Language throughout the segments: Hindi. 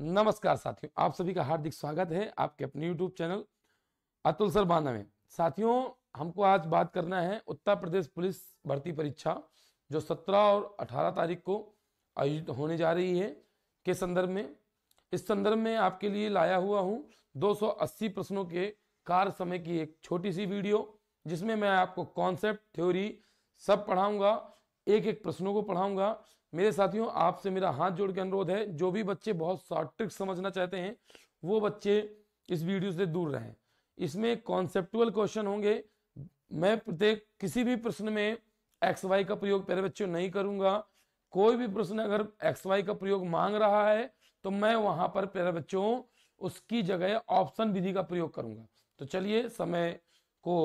नमस्कार साथियों आप सभी का हार्दिक स्वागत है आपके अपने YouTube चैनल अतुल सर बांधा में साथियों हमको आज बात करना है उत्तर प्रदेश पुलिस भर्ती परीक्षा जो 17 और 18 तारीख को आयोजित होने जा रही है के संदर्भ में इस संदर्भ में आपके लिए लाया हुआ हूं 280 प्रश्नों के कार्य समय की एक छोटी सी वीडियो जिसमें मैं आपको कॉन्सेप्ट थ्योरी सब पढ़ाऊंगा एक एक प्रश्नों को पढ़ाऊंगा मेरे साथियों आपसे मेरा हाथ जोड़ के अनुरोध है जो भी बच्चे बहुत शॉर्ट ट्रिक समझना चाहते हैं वो बच्चे इस वीडियो से दूर रहें इसमें कॉन्सेप्टुअल क्वेश्चन होंगे मैं प्रत्येक किसी भी प्रश्न में एक्स वाई का प्रयोग पहले बच्चों नहीं करूंगा कोई भी प्रश्न अगर एक्स वाई का प्रयोग मांग रहा है तो मैं वहां पर पहले बच्चों उसकी जगह ऑप्शन विधि का प्रयोग करूंगा तो चलिए समय को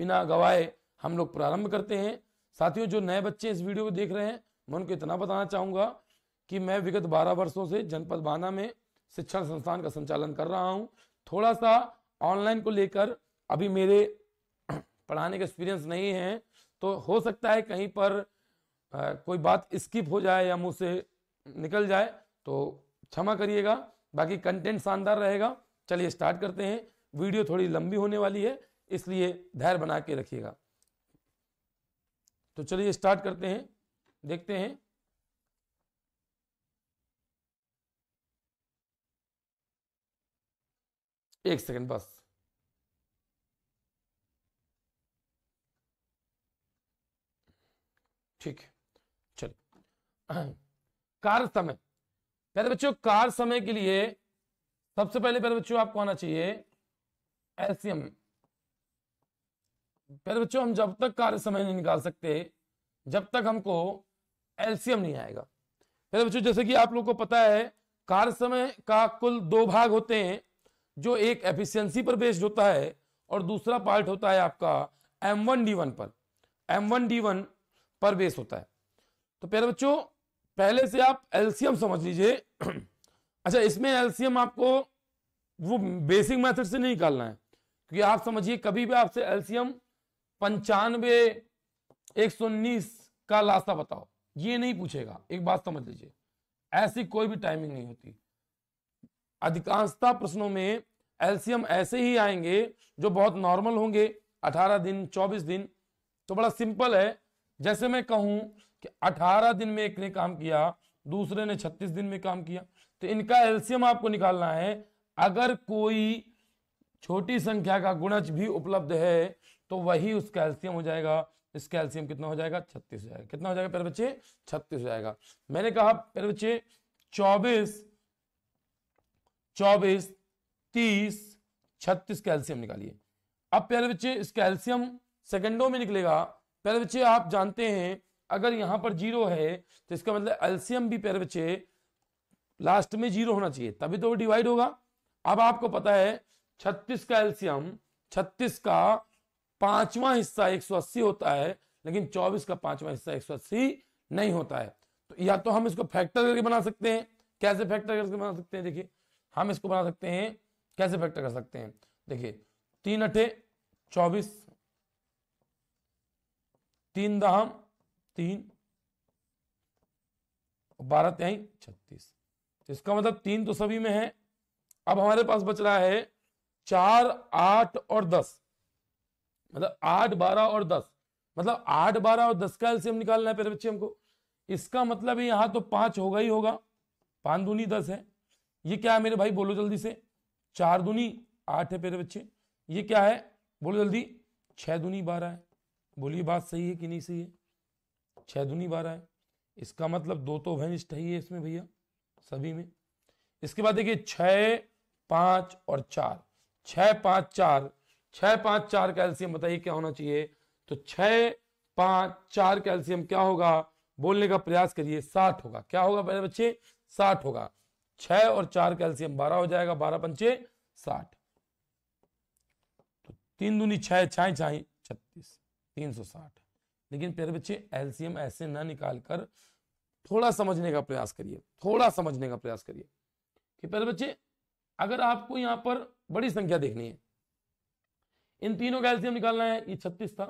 बिना गवाए हम लोग प्रारंभ करते हैं साथियों जो नए बच्चे इस वीडियो को देख रहे हैं मैं उनको इतना बताना चाहूँगा कि मैं विगत 12 वर्षों से जनपद बाना में शिक्षण संस्थान का संचालन कर रहा हूँ थोड़ा सा ऑनलाइन को लेकर अभी मेरे पढ़ाने का एक्सपीरियंस नहीं है तो हो सकता है कहीं पर आ, कोई बात स्किप हो जाए या मुझसे निकल जाए तो क्षमा करिएगा बाकी कंटेंट शानदार रहेगा चलिए स्टार्ट करते हैं वीडियो थोड़ी लंबी होने वाली है इसलिए धैर्य बना के रखिएगा तो चलिए स्टार्ट करते हैं देखते हैं एक सेकंड बस ठीक है चलिए कार्य समय पहले बच्चों कार्य समय के लिए सबसे पहले पहले बच्चों आपको आना चाहिए एलसीएम प्यारे बच्चों हम जब तक कार्य समय नहीं निकाल सकते जब तक हमको एल्सियम नहीं आएगा प्यारे बच्चों जैसे कि आप लोग को पता है कार्य समय का कुल दो भाग होते हैं जो एक एफिशिएंसी पर बेस्ड होता है और दूसरा पार्ट होता है आपका एम वन पर एम वन पर बेस होता है तो प्यारे बच्चों पहले से आप एल्सियम समझ लीजिए अच्छा इसमें एल्सियम आपको वो बेसिक मेथड से नहीं निकालना है क्योंकि आप समझिए कभी भी आपसे एल्सियम पंचानवे एक सौ उन्नीस का लास्ता बताओ ये नहीं पूछेगा एक बात समझ लीजिए ऐसी कोई भी टाइमिंग नहीं होती अधिकांशता प्रश्नों में एलसीएम ऐसे ही आएंगे जो बहुत नॉर्मल होंगे 18 दिन 24 दिन तो बड़ा सिंपल है जैसे मैं कहूं कि 18 दिन में एक ने काम किया दूसरे ने 36 दिन में काम किया तो इनका एलसीएम आपको निकालना है अगर कोई छोटी संख्या का गुणज भी उपलब्ध है तो वही उस कैल्शियम हो जाएगा इस कैल्शियम कितना हो जाएगा छत्तीस हो जाएगा कितना हो जाएगा प्यारे बच्चे छत्तीस हो जाएगा मैंने कहा प्यारे बच्चे चौबीस चौबीस तीस छत्तीस कैल्शियम निकालिए अब प्यारे बच्चे इस कैल्शियम सेकेंडों में निकलेगा प्यारे बच्चे आप जानते हैं अगर यहां पर जीरो है तो इसका मतलब एल्सियम भी प्यारे बच्चे लास्ट में जीरो होना चाहिए तभी तो वो डिवाइड होगा अब आपको पता है छत्तीस का एल्सियम छत्तीस का पांचवा हिस्सा 180 होता है लेकिन 24 का पांचवा हिस्सा 180 नहीं होता है तो या तो हम इसको फैक्टर करके बना सकते हैं कैसे फैक्टर करके बना सकते हैं देखिए हम इसको बना सकते हैं कैसे फैक्टर कर सकते हैं देखिए तीन अठे चौबीस तीन दहम तीन बारह त्याई छत्तीस तो इसका मतलब तीन तो सभी में है अब हमारे पास बच रहा है चार आठ और दस मतलब आठ बारह और दस मतलब आठ बारह और दस का एल्सियम निकालना है पहले बच्चे हमको इसका मतलब यहाँ तो पांच होगा ही होगा पांच दूनी दस है ये क्या है मेरे भाई बोलो जल्दी से चार दूनी आठ है मेरे बच्चे ये क्या है बोलो जल्दी छह दूनी बारह है बोलिए बात सही है कि नहीं सही है छह दूनी बारह है इसका मतलब दो तो वनिष्ठ ही है इसमें भैया सभी में इसके बाद देखिए छ पांच और चार छ पांच चार छह पांच चार कैल्सियम बताइए क्या होना चाहिए तो छह पांच चार कैल्सियम क्या होगा बोलने का प्रयास करिए साठ होगा क्या होगा पहले बच्चे साठ होगा छह और चार कैल्सियम बारह हो जाएगा बारह पंचे साठ तो तीन दूनी छह छाई छाई छत्तीस तीन सौ साठ लेकिन प्यारे बच्चे एल्सियम ऐसे ना निकाल कर थोड़ा समझने का प्रयास करिए थोड़ा समझने का प्रयास करिए कि प्यारे बच्चे अगर आपको यहाँ पर बड़ी संख्या देखनी है इन तीनों का एल्सियम निकालना है ये छत्तीस था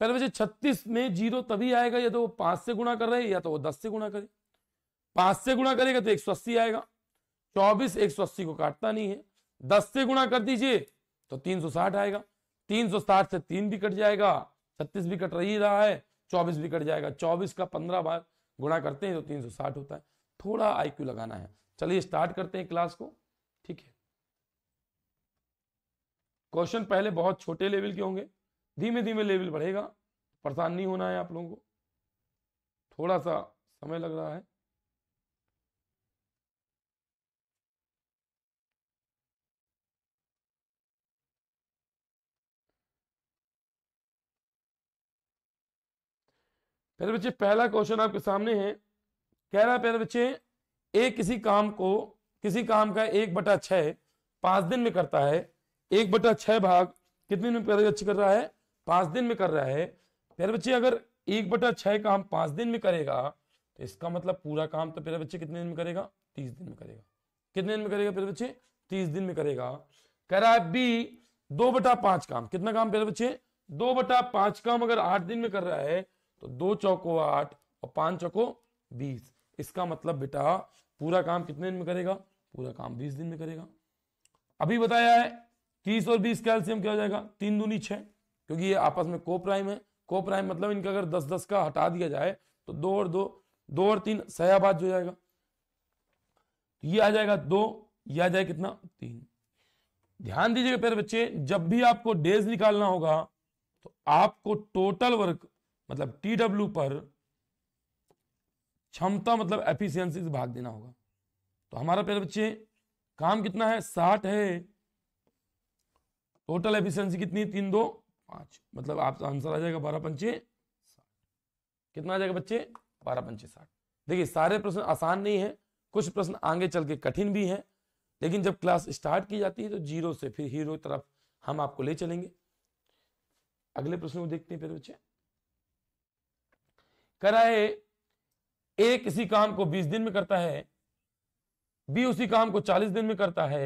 पहले बच्चे छत्तीस में जीरो तभी आएगा या तो वो पांच से गुणा कर रहे या तो वो दस से गुणा करे पांच से गुणा करेगा तो एक सौ अस्सी आएगा चौबीस एक सौ अस्सी को काटता नहीं है दस से गुणा कर दीजिए तो तीन सौ साठ आएगा तीन सौ साठ से तीन भी कट जाएगा छत्तीस भी कट रही रहा है चौबीस भी कट जाएगा चौबीस का पंद्रह बार गुणा करते हैं तो तीन सौ साठ होता है थोड़ा आईक्यू लगाना है चलिए स्टार्ट करते हैं क्लास को ठीक है क्वेश्चन पहले बहुत छोटे लेवल के होंगे धीमे धीमे लेवल बढ़ेगा परेशान नहीं होना है आप लोगों को थोड़ा सा समय लग रहा है प्यारे बच्चे पहला क्वेश्चन आपके सामने है कह रहा है प्यारे बच्चे एक किसी काम को किसी काम का एक बटा छह पांच दिन में करता है एक बटा छह भाग कितने दिन में प्यारे बच्चे कर रहा है पांच दिन में कर रहा है प्यारे बच्चे अगर एक बटा छह काम पांच दिन में करेगा तो इसका मतलब पूरा काम तो प्यारे बच्चे कितने दिन में करेगा तीस दिन में करेगा कितने दिन में करेगा प्यारे बच्चे तीस दिन में करेगा कह रहा है बी दो बटा पांच काम कितना काम प्यारे बच्चे दो बटा पांच काम अगर आठ दिन में कर रहा है तो दो चौको आठ और पांच चौको बीस इसका मतलब बेटा पूरा काम कितने दिन में करेगा पूरा काम बीस दिन में करेगा अभी बताया है तीस और बीस कैल्शियम क्या हो जाएगा तीन दूनी छः क्योंकि ये आपस में को प्राइम है को प्राइम मतलब इनका अगर दस दस का हटा दिया जाए तो दो और दो दो और तीन सयाबाद हो जाएगा तो ये आ जाएगा दो ये आ जाएगा कितना तीन ध्यान दीजिएगा प्यारे बच्चे जब भी आपको डेज निकालना होगा तो आपको टोटल वर्क मतलब टी डब्ल्यू पर क्षमता मतलब एफिशिएंसी से भाग देना होगा तो हमारा प्यारे बच्चे काम कितना है साठ है टोटल एफिशिएंसी कितनी तीन दो पांच मतलब आपका आंसर आ जाएगा बारह पंचे साठ कितना आ जाएगा बच्चे बारह पंचे साठ देखिए सारे प्रश्न आसान नहीं है कुछ प्रश्न आगे चल के कठिन भी है लेकिन जब क्लास स्टार्ट की जाती है तो जीरो से फिर हीरो तरफ हम आपको ले चलेंगे अगले प्रश्न को देखते हैं फिर बच्चे कराए ए किसी काम को बीस दिन में करता है बी उसी काम को चालीस दिन में करता है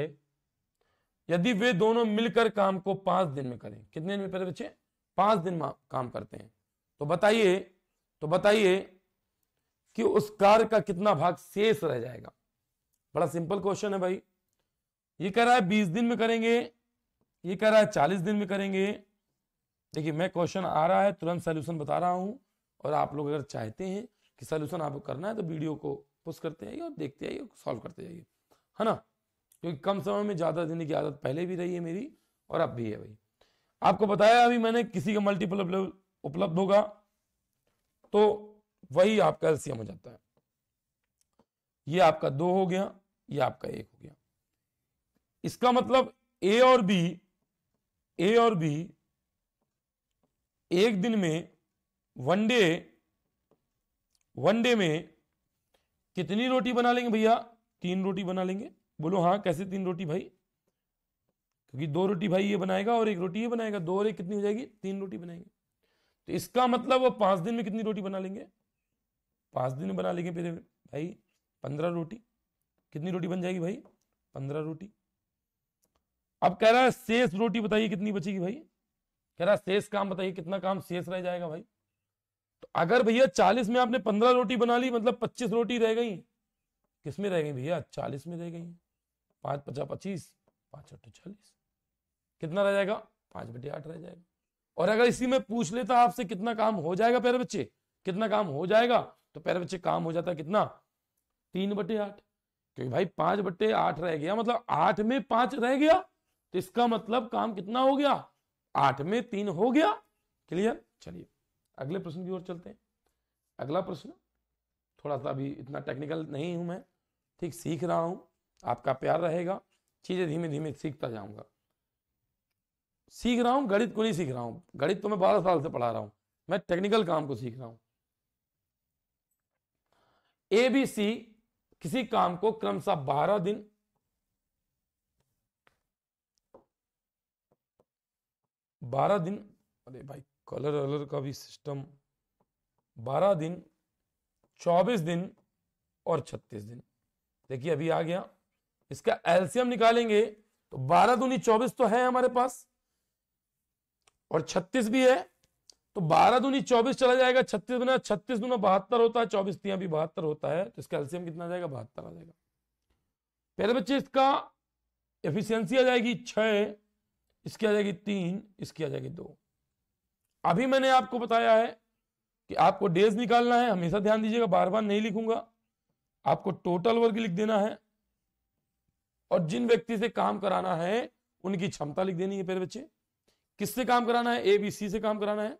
यदि वे दोनों मिलकर काम को पांच दिन में करें कितने दिन में पहले बच्चे पांच दिन में काम करते हैं तो बताइए तो बताइए कि उस कार्य का कितना भाग शेष रह जाएगा बड़ा सिंपल क्वेश्चन है भाई ये कह रहा है बीस दिन में करेंगे ये कह रहा है चालीस दिन में करेंगे देखिए मैं क्वेश्चन आ रहा है तुरंत सोल्यूशन बता रहा हूं और आप लोग अगर चाहते हैं कि सोल्यूशन आपको करना है तो वीडियो को पुश करते जाइए और देखते जाइए सॉल्व करते जाइए है ना क्योंकि कम समय में ज़्यादा देने की आदत पहले भी रही है मेरी और अब भी है भाई आपको बताया अभी मैंने किसी का मल्टीपल उपलब्ध होगा तो वही आपका एल्सियम हो जाता है ये आपका दो हो गया ये आपका एक हो गया इसका मतलब ए और बी ए और बी एक दिन में वन डे वन डे में कितनी रोटी बना लेंगे भैया तीन रोटी बना लेंगे बोलो हाँ कैसे तीन रोटी भाई क्योंकि दो रोटी भाई ये बनाएगा और एक रोटी ये बनाएगा दो और एक कितनी हो जाएगी तीन रोटी बनाएंगे तो इसका मतलब वो पांच दिन में कितनी रोटी बना लेंगे पांच दिन में बना लेंगे फिर भाई पंद्रह रोटी कितनी रोटी बन जाएगी भाई पंद्रह रोटी अब कह रहा है शेष रोटी बताइए कितनी बचेगी भाई कह रहा है शेष काम बताइए कितना काम शेष रह जाएगा भाई तो अगर भैया चालीस में आपने पंद्रह रोटी बना ली मतलब पच्चीस रोटी रह गई किसमें रह गई भैया चालीस में रह गई पाँच पचास पच्चीस पाँच अट्ठे चालीस कितना रह जाएगा पाँच बटे आठ रह जाएगा और अगर इसी में पूछ लेता तो आपसे कितना काम हो जाएगा प्यारे बच्चे कितना काम हो जाएगा तो प्यारे बच्चे काम हो जाता कितना तीन बटे आठ क्योंकि भाई पाँच बटे आठ रह गया मतलब आठ में पाँच रह गया तो इसका मतलब काम कितना हो गया आठ में तीन हो गया क्लियर चलिए अगले प्रश्न की ओर चलते हैं अगला प्रश्न थोड़ा सा अभी इतना टेक्निकल नहीं हूं मैं ठीक सीख रहा हूं आपका प्यार रहेगा चीज़ें धीमे धीमे सीखता जाऊंगा सीख रहा हूं गणित को नहीं सीख रहा हूं गणित तो मैं बारह साल से पढ़ा रहा हूं मैं टेक्निकल काम को सीख रहा हूं ए बी सी किसी काम को क्रमशः बारह दिन बारह दिन अरे भाई कलर अलर का भी सिस्टम बारह दिन चौबीस दिन और छत्तीस दिन देखिए अभी आ गया इसका एल्सियम निकालेंगे तो बारह दूनी चौबीस तो है हमारे पास और छत्तीस भी है तो बारह दूनी चौबीस चला जाएगा छत्तीस बना छत्तीस दूना बहत्तर होता है चौबीस तिया भी बहत्तर होता है तो इसका एल्सियम कितना जाएगा बहत्तर आ जाएगा पहले बच्चे इसका एफिशियंसी आ जाएगी छः इसकी आ जाएगी तीन इसकी आ जाएगी दो अभी मैंने आपको बताया है कि आपको डेज निकालना है हमेशा ध्यान दीजिएगा बार बार नहीं लिखूंगा आपको टोटल वर्ग लिख देना है और जिन व्यक्ति से काम कराना है उनकी क्षमता लिख देनी है प्यारे बच्चे किससे काम कराना है एबीसी से काम कराना है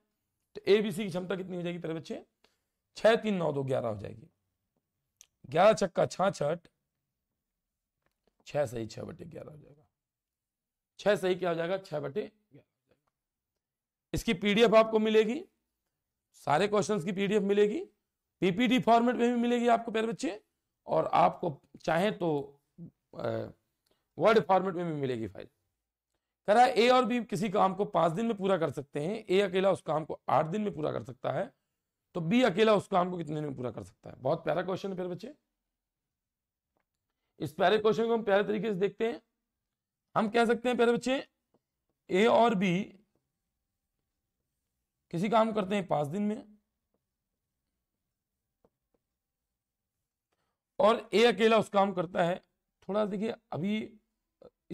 तो एबीसी की क्षमता कितनी हो जाएगी प्यारे बच्चे छह तीन नौ दो ग्यारह हो जाएगी ग्यारह छक्का छठ छह सही छह बटे ग्यारह हो जाएगा छह सही क्या हो जाएगा छह बटे इसकी पीडीएफ आपको मिलेगी सारे क्वेश्चन की पीडीएफ मिलेगी पीपीटी फॉर्मेट में भी मिलेगी आपको प्यारे बच्चे और आपको चाहे तो आ, वर्ड फॉर्मेट में भी मिलेगी फाइल कह रहा है ए और बी किसी काम को पांच दिन में पूरा कर सकते हैं ए अकेला उस काम को आठ दिन में पूरा कर सकता है तो बी अकेला उस काम को कितने दिन में पूरा कर सकता है बहुत प्यारा क्वेश्चन है फिर बच्चे इस प्यारे क्वेश्चन को हम प्यारे तरीके से देखते हैं हम कह सकते हैं प्यारे बच्चे ए और बी किसी काम करते हैं पांच दिन में और ए अकेला उस काम करता है थोड़ा देखिए अभी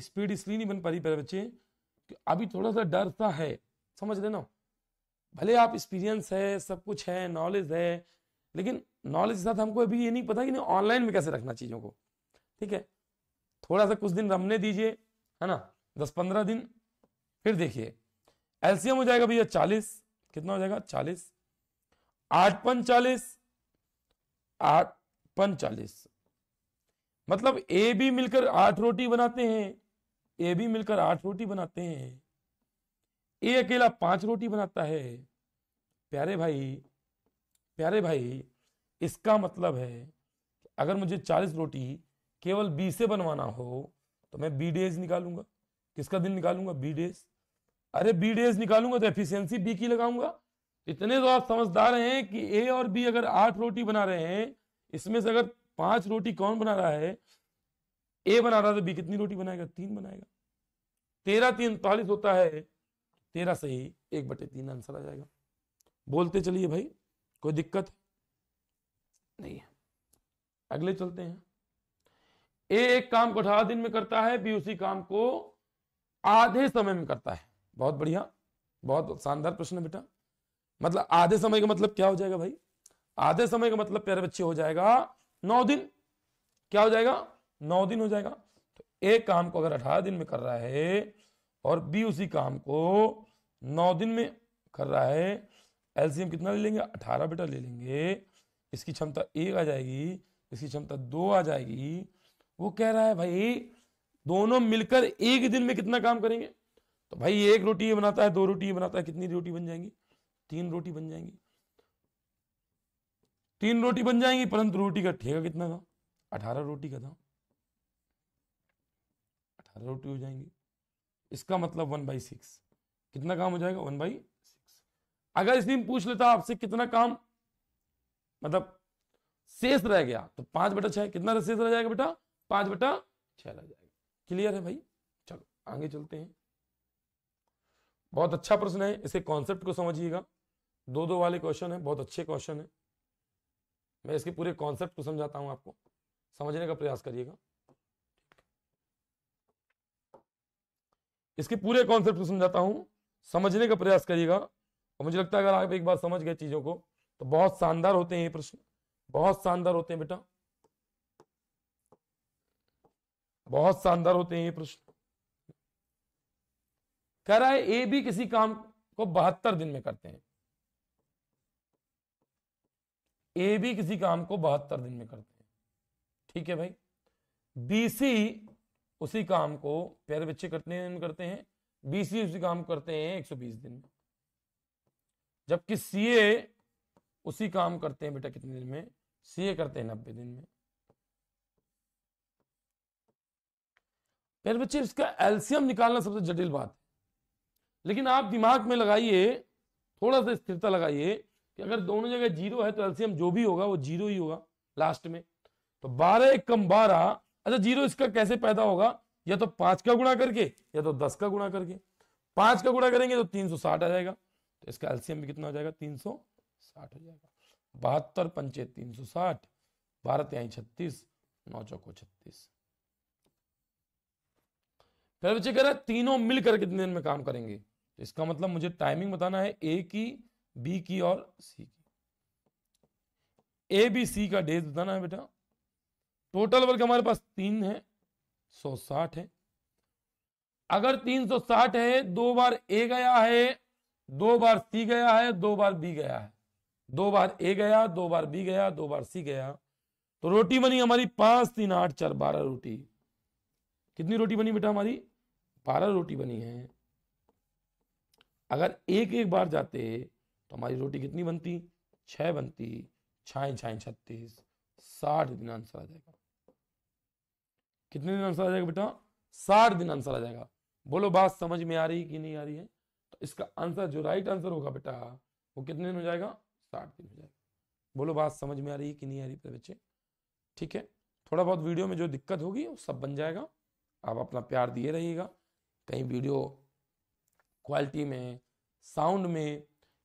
स्पीड इसलिए नहीं बन पा रही पहले बच्चे कि अभी थोड़ा सा डर सा है समझ लेना भले आप एक्सपीरियंस है सब कुछ है नॉलेज है लेकिन नॉलेज के साथ हमको अभी ये नहीं पता कि नहीं ऑनलाइन में कैसे रखना चीज़ों को ठीक है थोड़ा सा कुछ दिन रमने दीजिए है ना दस पंद्रह दिन फिर देखिए एलसीएम हो जाएगा भैया चालीस कितना हो जाएगा चालीस आठ पन चालीस आठ पन चालीस मतलब ए बी मिलकर आठ रोटी बनाते हैं ए भी मिलकर आठ रोटी बनाते हैं ए अकेला पांच रोटी बनाता है प्यारे भाई प्यारे भाई इसका मतलब है कि अगर मुझे चालीस रोटी केवल बी से बनवाना हो तो मैं बी डेज निकालूंगा किसका दिन निकालूंगा बी डेज अरे बी डेज निकालूंगा तो एफिशिएंसी बी की लगाऊंगा इतने तो आप समझदार हैं कि ए और बी अगर आठ रोटी बना रहे हैं इसमें से अगर पांच रोटी कौन बना रहा है ए बना रहा था बी तो कितनी रोटी बनाएगा तीन बनाएगा तेरह तीन उनतालीस होता है तेरह सही एक बटे तीन आंसर आ जाएगा बोलते चलिए भाई कोई दिक्कत नहीं है अगले चलते हैं ए एक काम को अठारह दिन में करता है बी उसी काम को आधे समय में करता है बहुत बढ़िया बहुत शानदार प्रश्न है बेटा मतलब आधे समय का मतलब क्या हो जाएगा भाई आधे समय का मतलब प्यारे बच्चे हो जाएगा नौ दिन क्या हो जाएगा नौ दिन हो जाएगा तो एक काम को अगर अठारह दिन में कर रहा है और बी उसी काम को नौ दिन में कर रहा है एलसीएम कितना ले लेंगे अठारह बेटा ले लेंगे इसकी क्षमता एक आ जाएगी इसकी क्षमता दो आ जाएगी वो कह रहा है भाई दोनों मिलकर एक दिन में कितना काम करेंगे तो भाई एक रोटी बनाता है दो रोटी बनाता है कितनी रोटी बन जाएंगी तीन रोटी बन जाएंगी तीन रोटी बन जाएंगी परंतु रोटी का ठेका कितना था अठारह रोटी का था अरे रोटी हो जाएंगी इसका मतलब वन बाई सिक्स कितना काम हो जाएगा वन बाई सिक्स अगर इस दिन पूछ लेता आपसे कितना काम मतलब शेष रह गया तो पांच बटा छह कितना शेष रह जाएगा बेटा पांच बटा छह रह जाएगा क्लियर है भाई चलो आगे चलते हैं बहुत अच्छा प्रश्न है इसे कॉन्सेप्ट को समझिएगा दो दो वाले क्वेश्चन है बहुत अच्छे क्वेश्चन है मैं इसके पूरे कॉन्सेप्ट को समझाता हूं आपको समझने का प्रयास करिएगा इसके पूरे कॉन्सेप्ट को समझाता हूँ समझने का प्रयास करिएगा और मुझे लगता है अगर आप एक बार समझ गए चीज़ों को तो बहुत शानदार होते हैं ये प्रश्न बहुत शानदार होते हैं बेटा बहुत शानदार होते हैं ये प्रश्न कह रहा है ए भी किसी काम को बहत्तर दिन में करते हैं ए भी किसी काम को बहत्तर दिन में करते हैं ठीक है भाई बी सी उसी काम को प्यारे बच्चे कितने दिन में करते हैं बीसी उसी काम करते हैं 120 दिन में जबकि सीए उसी काम करते हैं बेटा कितने दिन में सीए करते हैं नब्बे दिन में प्यारे बच्चे इसका एल्सियम निकालना सबसे जटिल बात है लेकिन आप दिमाग में लगाइए थोड़ा सा स्थिरता लगाइए कि अगर दोनों जगह जीरो है तो एल्सियम जो भी होगा वो जीरो ही होगा लास्ट में तो बारह एक कम बारह अच्छा जीरो इसका कैसे पैदा होगा या तो पांच का गुणा करके या तो दस का गुणा करके पांच का गुणा करेंगे तो तीन सौ साठ आ जाएगा तो इसका एल्सियम भी कितना हो जाएगा तीन सौ साठ हो जाएगा बहत्तर पंचे तीन सौ साठ भारत यही छत्तीस नौ चौको छत्तीस फिर बच्चे कह रहे हैं तीनों मिलकर कितने दिन में काम करेंगे तो इसका मतलब मुझे टाइमिंग बताना है ए की बी की और सी की ए बी सी का डेज बताना है बेटा टोटल वर्ग हमारे पास तीन है सौ साठ है अगर तीन सौ साठ है दो बार ए गया है दो बार सी गया है दो बार बी गया है दो बार ए गया दो बार बी गया दो बार सी गया तो रोटी बनी हमारी पांच तीन आठ चार बारह रोटी कितनी रोटी बनी बेटा हमारी बारह रोटी बनी है अगर एक एक बार जाते तो हमारी रोटी कितनी बनती छह बनती छाए छाए छत्तीस साठ दिन आंसर आ जाएगा कितने दिन आंसर आ जाएगा बेटा साठ दिन आंसर आ जाएगा बोलो बात समझ में आ रही कि नहीं आ रही है तो इसका आंसर जो राइट आंसर होगा बेटा वो कितने दिन हो जाएगा साठ दिन हो जाएगा बोलो बात समझ में आ रही है कि नहीं आ रही है बच्चे ठीक है थोड़ा बहुत वीडियो में जो दिक्कत होगी वो सब बन जाएगा आप अपना प्यार दिए रहिएगा कहीं वीडियो क्वालिटी में साउंड में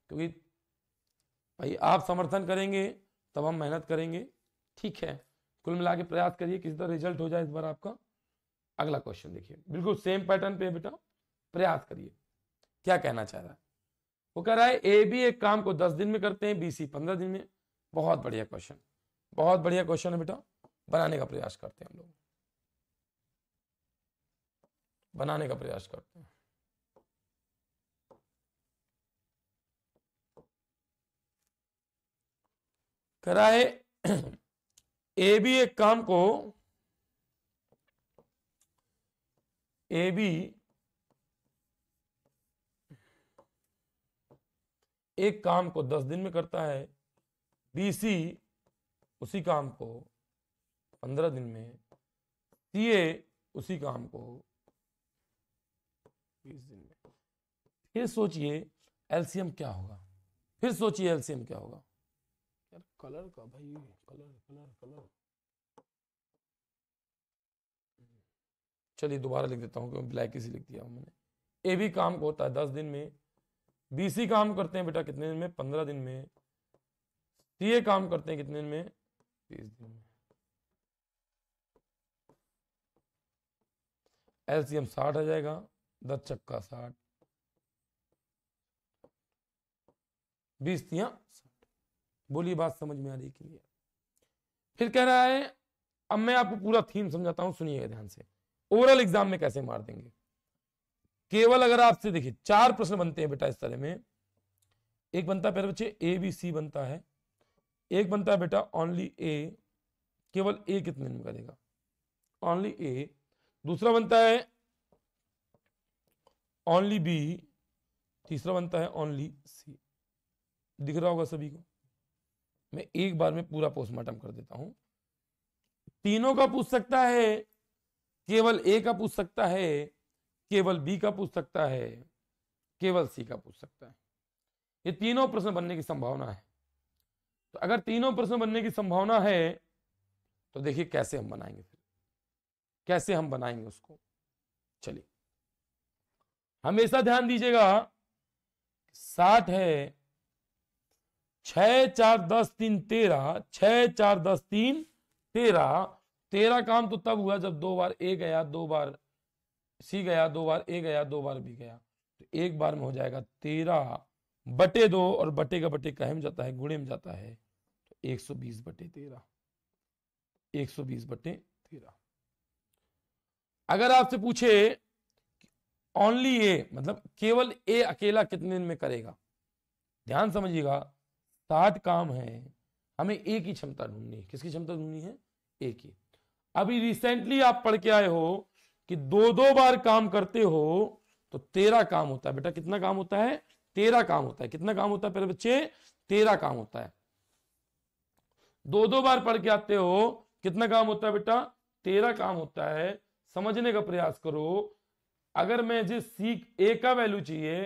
क्योंकि भाई आप समर्थन करेंगे तब हम मेहनत करेंगे ठीक है कुल मिला के प्रयास करिए किसी तरह रिजल्ट हो जाए इस बार आपका अगला क्वेश्चन देखिए बिल्कुल सेम पैटर्न पे बेटा प्रयास करिए क्या कहना चाह रहा है वो कह रहा है ए बी एक काम को दस दिन में करते हैं बी सी पंद्रह दिन में बहुत बढ़िया क्वेश्चन बहुत बढ़िया क्वेश्चन है बेटा बनाने का प्रयास करते हैं हम लोग बनाने का प्रयास करते हैं कह रहा है ए बी एक काम को ए बी एक काम को दस दिन में करता है बी सी उसी काम को पंद्रह दिन में सी ए उसी काम को बीस दिन में फिर सोचिए एलसीएम क्या होगा फिर सोचिए एलसीएम क्या होगा कलर का भाई कलर कलर कलर चलिए दोबारा लिख देता हूँ क्योंकि ब्लैक इसी लिख दिया मैंने ए भी काम को होता है दस दिन में बी सी काम करते हैं बेटा कितने दिन में पंद्रह दिन में सी ए काम करते हैं कितने दिन में तीस दिन में एलसीएम साठ आ जाएगा दस चक्का साठ बीस बोली बात समझ में आ रही कि नहीं फिर कह रहा है अब मैं आपको पूरा थीम समझाता हूं सुनिएगा ध्यान से ओवरऑल एग्जाम में कैसे मार देंगे केवल अगर आपसे देखिए चार प्रश्न बनते हैं बेटा इस तरह में एक बनता है प्यारे बच्चे ए बी सी बनता है एक बनता है बेटा ओनली ए केवल ए कितने में करेगा ओनली ए दूसरा बनता है ओनली बी तीसरा बनता है ओनली सी दिख रहा होगा सभी को मैं एक बार में पूरा पोस्टमार्टम कर देता हूं तीनों का पूछ सकता है केवल ए का पूछ सकता है केवल बी का पूछ सकता है केवल सी का पूछ सकता है ये तीनों प्रश्न बनने की संभावना है तो अगर तीनों प्रश्न बनने की संभावना है तो देखिए कैसे हम बनाएंगे फिर कैसे हम बनाएंगे उसको चलिए हमेशा ध्यान दीजिएगा साठ है छ चार दस तीन तेरह छ चार दस तीन तेरह तेरह काम तो तब हुआ जब दो बार ए गया दो बार सी गया दो बार ए गया दो बार बी गया तो एक बार में हो जाएगा तेरह बटे दो और बटे का बटे कहे में जाता है गुणे में जाता है तो एक सौ बीस बटे तेरह एक सौ बीस बटे तेरह अगर आपसे पूछे ओनली ए मतलब केवल ए अकेला कितने दिन में करेगा ध्यान समझिएगा सात काम है हमें एक ही क्षमता ढूंढनी है किसकी क्षमता ढूंढनी है एक ही अभी रिसेंटली आप पढ़ के आए हो कि दो दो बार काम करते हो तो तेरा काम होता है बेटा कितना काम होता है तेरा काम होता है कितना काम होता है पहले बच्चे तेरा काम होता है दो दो बार पढ़ के आते हो कितना काम होता है बेटा तेरा काम होता है समझने का प्रयास करो अगर मैं जिस सी ए का वैल्यू चाहिए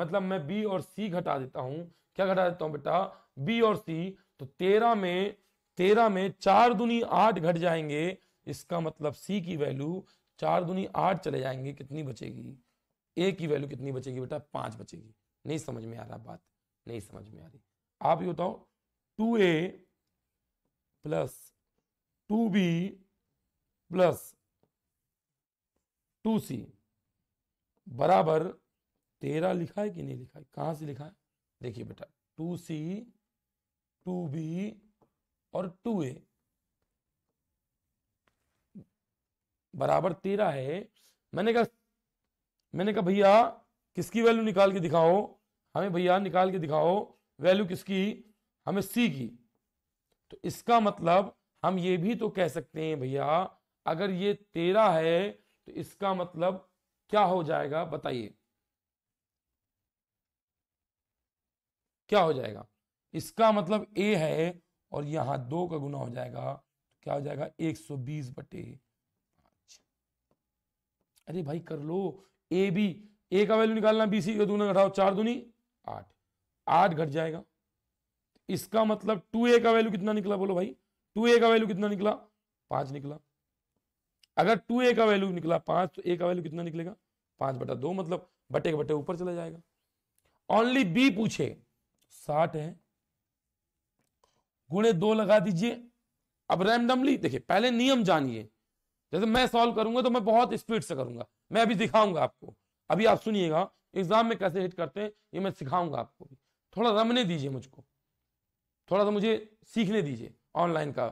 मतलब मैं बी और सी घटा देता हूं क्या घटा देता हूं बेटा बी और सी तो तेरह में तेरह में चार दुनी आठ घट जाएंगे इसका मतलब सी की वैल्यू चार दुनी आठ चले जाएंगे कितनी बचेगी ए की वैल्यू कितनी बचेगी बेटा पांच बचेगी नहीं समझ में आ रहा बात नहीं समझ में आ रही आप ये बताओ two A plus two B plus two C बराबर तेरह लिखा है कि नहीं लिखा है कहां से लिखा है देखिए बेटा टू सी टू बी और टू ए बराबर तेरह है मैंने कहा मैंने कहा भैया किसकी वैल्यू निकाल के दिखाओ हमें भैया निकाल के दिखाओ वैल्यू किसकी हमें सी की तो इसका मतलब हम ये भी तो कह सकते हैं भैया अगर ये तेरह है तो इसका मतलब क्या हो जाएगा बताइए क्या हो जाएगा इसका मतलब ए है और यहां दो का गुना हो जाएगा तो क्या हो जाएगा एक सौ बीस बटे अरे भाई कर लो ए बी ए का वैल्यू निकालना बी सी का घटाओ चार दूनी आठ आठ घट जाएगा इसका मतलब टू ए का वैल्यू कितना निकला बोलो भाई टू ए का वैल्यू कितना निकला पांच निकला अगर टू ए का वैल्यू निकला पांच तो ए का वैल्यू कितना निकलेगा पांच बटा दो मतलब बटे के बटे ऊपर चला जाएगा ओनली बी पूछे साठ है गुणे दो लगा दीजिए अब रैंडमली देखिए पहले नियम जानिए जैसे मैं सॉल्व करूंगा तो मैं बहुत स्पीड से करूंगा मैं अभी दिखाऊंगा आपको अभी आप सुनिएगा एग्जाम में कैसे हिट करते हैं ये मैं सिखाऊंगा आपको थोड़ा रमने दीजिए मुझको थोड़ा सा मुझे सीखने दीजिए ऑनलाइन का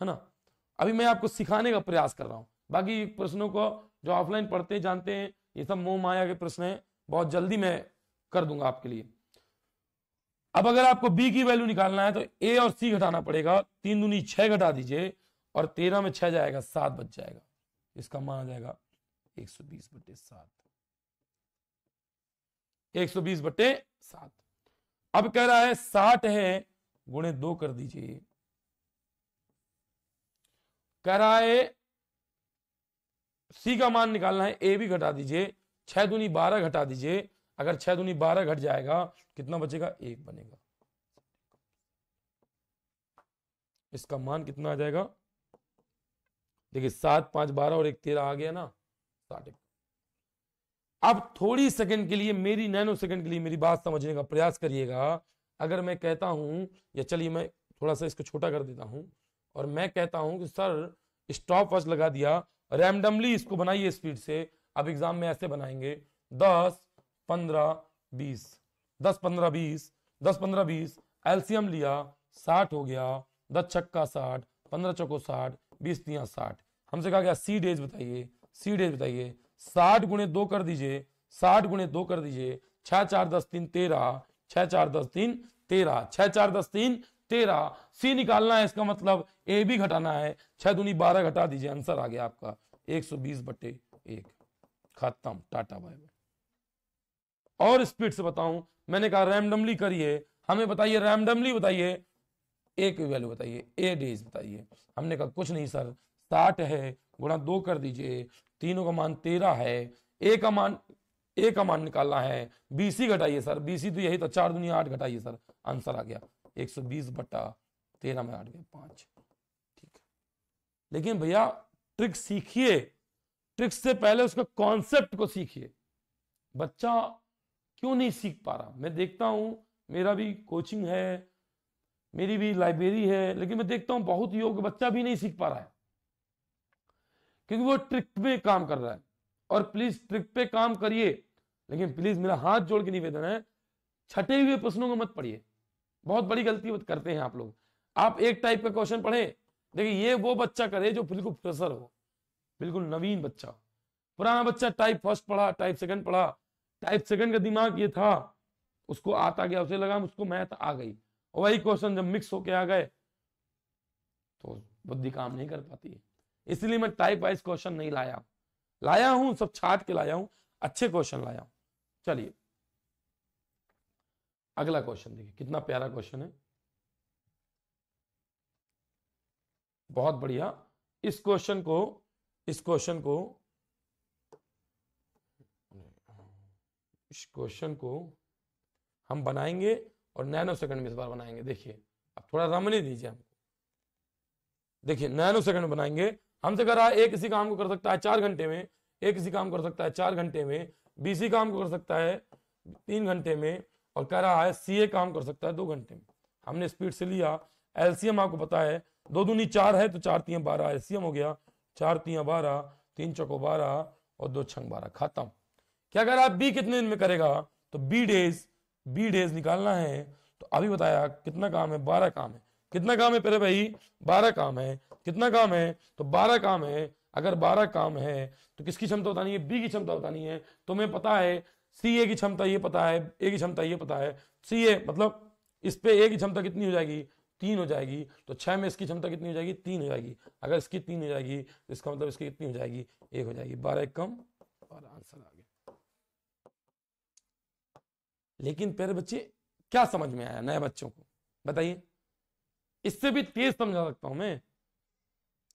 है ना अभी मैं आपको सिखाने का प्रयास कर रहा हूँ बाकी प्रश्नों को जो ऑफलाइन पढ़ते जानते हैं ये सब मोह माया के प्रश्न हैं बहुत जल्दी मैं कर दूंगा आपके लिए अब अगर आपको बी की वैल्यू निकालना है तो ए और सी घटाना पड़ेगा तीन दूनी छह घटा दीजिए और तेरह में छह जाएगा सात बच जाएगा इसका मान आ जाएगा एक सौ बीस बटे सात एक सौ बीस बटे सात अब कह रहा है साठ है गुणे दो कर दीजिए कह रहा है सी का मान निकालना है ए भी घटा दीजिए छह दूनी बारह घटा दीजिए अगर छह दूनी बारह घट जाएगा कितना बचेगा एक बनेगा इसका मान कितना आ जाएगा देखिए सात पांच बारह और एक तेरह आ गया ना साठ अब थोड़ी सेकंड के लिए मेरी नैनो सेकंड के लिए मेरी बात समझने का प्रयास करिएगा अगर मैं कहता हूं या चलिए मैं थोड़ा सा इसको छोटा कर देता हूं और मैं कहता हूं कि सर स्टॉप वॉच लगा दिया रैंडमली इसको बनाइए स्पीड से अब एग्जाम में ऐसे बनाएंगे दस पंद्रह बीस दस पंद्रह बीस दस पंद्रह बीस एल्सियम लिया साठ हो गया दस छक्का साठ पंद्रह चौको साठ बीस तिया साठ हमसे कहा गया सी डेज बताइए सी डेज बताइए साठ गुणे दो कर दीजिए साठ गुणे दो कर दीजिए छह चार दस तीन तेरह छह चार दस तीन तेरह छह चार दस तीन तेरह सी निकालना है इसका मतलब ए भी घटाना है छह दूनी बारह घटा दीजिए आंसर आ गया आपका एक सौ बीस बटे एक खत्म टाटा बाय बाय और स्पीड से बताऊं मैंने कहा रैमडमली करिए हमें बताइए रैमडमली बताइए ए की वैल्यू बताइए ए डेज बताइए हमने कहा कुछ नहीं सर साठ है गुणा दो कर दीजिए तीनों का मान तेरह है ए का मान ए का मान निकालना है बीसी घटाइए सर बीसी तो यही था चार दुनिया आठ घटाइए सर आंसर आ गया एक सौ बीस बट्टा तेरह में आठ गया पांच ठीक है लेकिन भैया ट्रिक सीखिए ट्रिक से पहले उसके कॉन्सेप्ट को सीखिए बच्चा क्यों नहीं सीख पा रहा मैं देखता हूँ मेरा भी कोचिंग है मेरी भी लाइब्रेरी है लेकिन मैं देखता हूँ बहुत योग्य बच्चा भी नहीं सीख पा रहा है क्योंकि वो ट्रिक पे काम कर रहा है और प्लीज ट्रिक पे काम करिए लेकिन प्लीज मेरा हाथ जोड़ के निवेदन है छठे हुए प्रश्नों को मत पढ़िए बहुत बड़ी गलती करते हैं आप लोग आप एक टाइप का क्वेश्चन पढ़े देखिए ये वो बच्चा करे जो बिल्कुल फ्रेशर हो बिल्कुल नवीन बच्चा पुराना बच्चा टाइप फर्स्ट पढ़ा टाइप सेकंड पढ़ा टाइप सेकंड का दिमाग ये था उसको आता गया उसे लगा उसको मैथ आ गई वही क्वेश्चन जब मिक्स होके आ गए तो बुद्धि काम नहीं कर पाती है इसलिए मैं टाइप वाइज क्वेश्चन नहीं लाया लाया हूं सब छाट के लाया हूं अच्छे क्वेश्चन लाया हूं चलिए अगला क्वेश्चन देखिए कितना प्यारा क्वेश्चन है बहुत बढ़िया इस क्वेश्चन को इस क्वेश्चन को इस क्वेश्चन को हम बनाएंगे और नैनो सेकंड में इस बार बनाएंगे देखिए अब थोड़ा रमने दीजिए हमको देखिए नैनो सेकंड बनाएंगे हमसे कह रहा है एक इसी काम को कर सकता है चार घंटे में एक किसी काम कर सकता है चार घंटे में बीसी काम को कर सकता है तीन घंटे में और कह रहा है सी ए काम कर सकता है दो घंटे में हमने स्पीड से लिया एलसीएम आपको पता है दो दूनी चार है तो चार तीन बारह एलसीएम हो गया चार तीन बारह तीन चौको बारह और दो छंग बारह खाता क्या कह बी कितने दिन में करेगा तो बी डेज बी डेज निकालना है तो अभी बताया कितना काम है बारह काम है कितना काम है पहले भाई बारह काम है कितना काम है तो बारह काम है अगर बारह काम है तो किसकी क्षमता बतानी है बी की क्षमता बतानी है तो तो पता है सी ए की क्षमता ये पता है ए की क्षमता ये पता है सी ए मतलब इस पे ए की क्षमता कितनी हो जाएगी तीन हो जाएगी तो छह में इसकी क्षमता कितनी हो जाएगी तीन हो जाएगी अगर इसकी तीन हो जाएगी तो इसका मतलब इसकी कितनी हो जाएगी एक हो जाएगी बारह एक कम और आंसर आ लेकिन प्यारे बच्चे क्या समझ में आया नए बच्चों को बताइए इससे भी तेज समझा सकता हूं मैं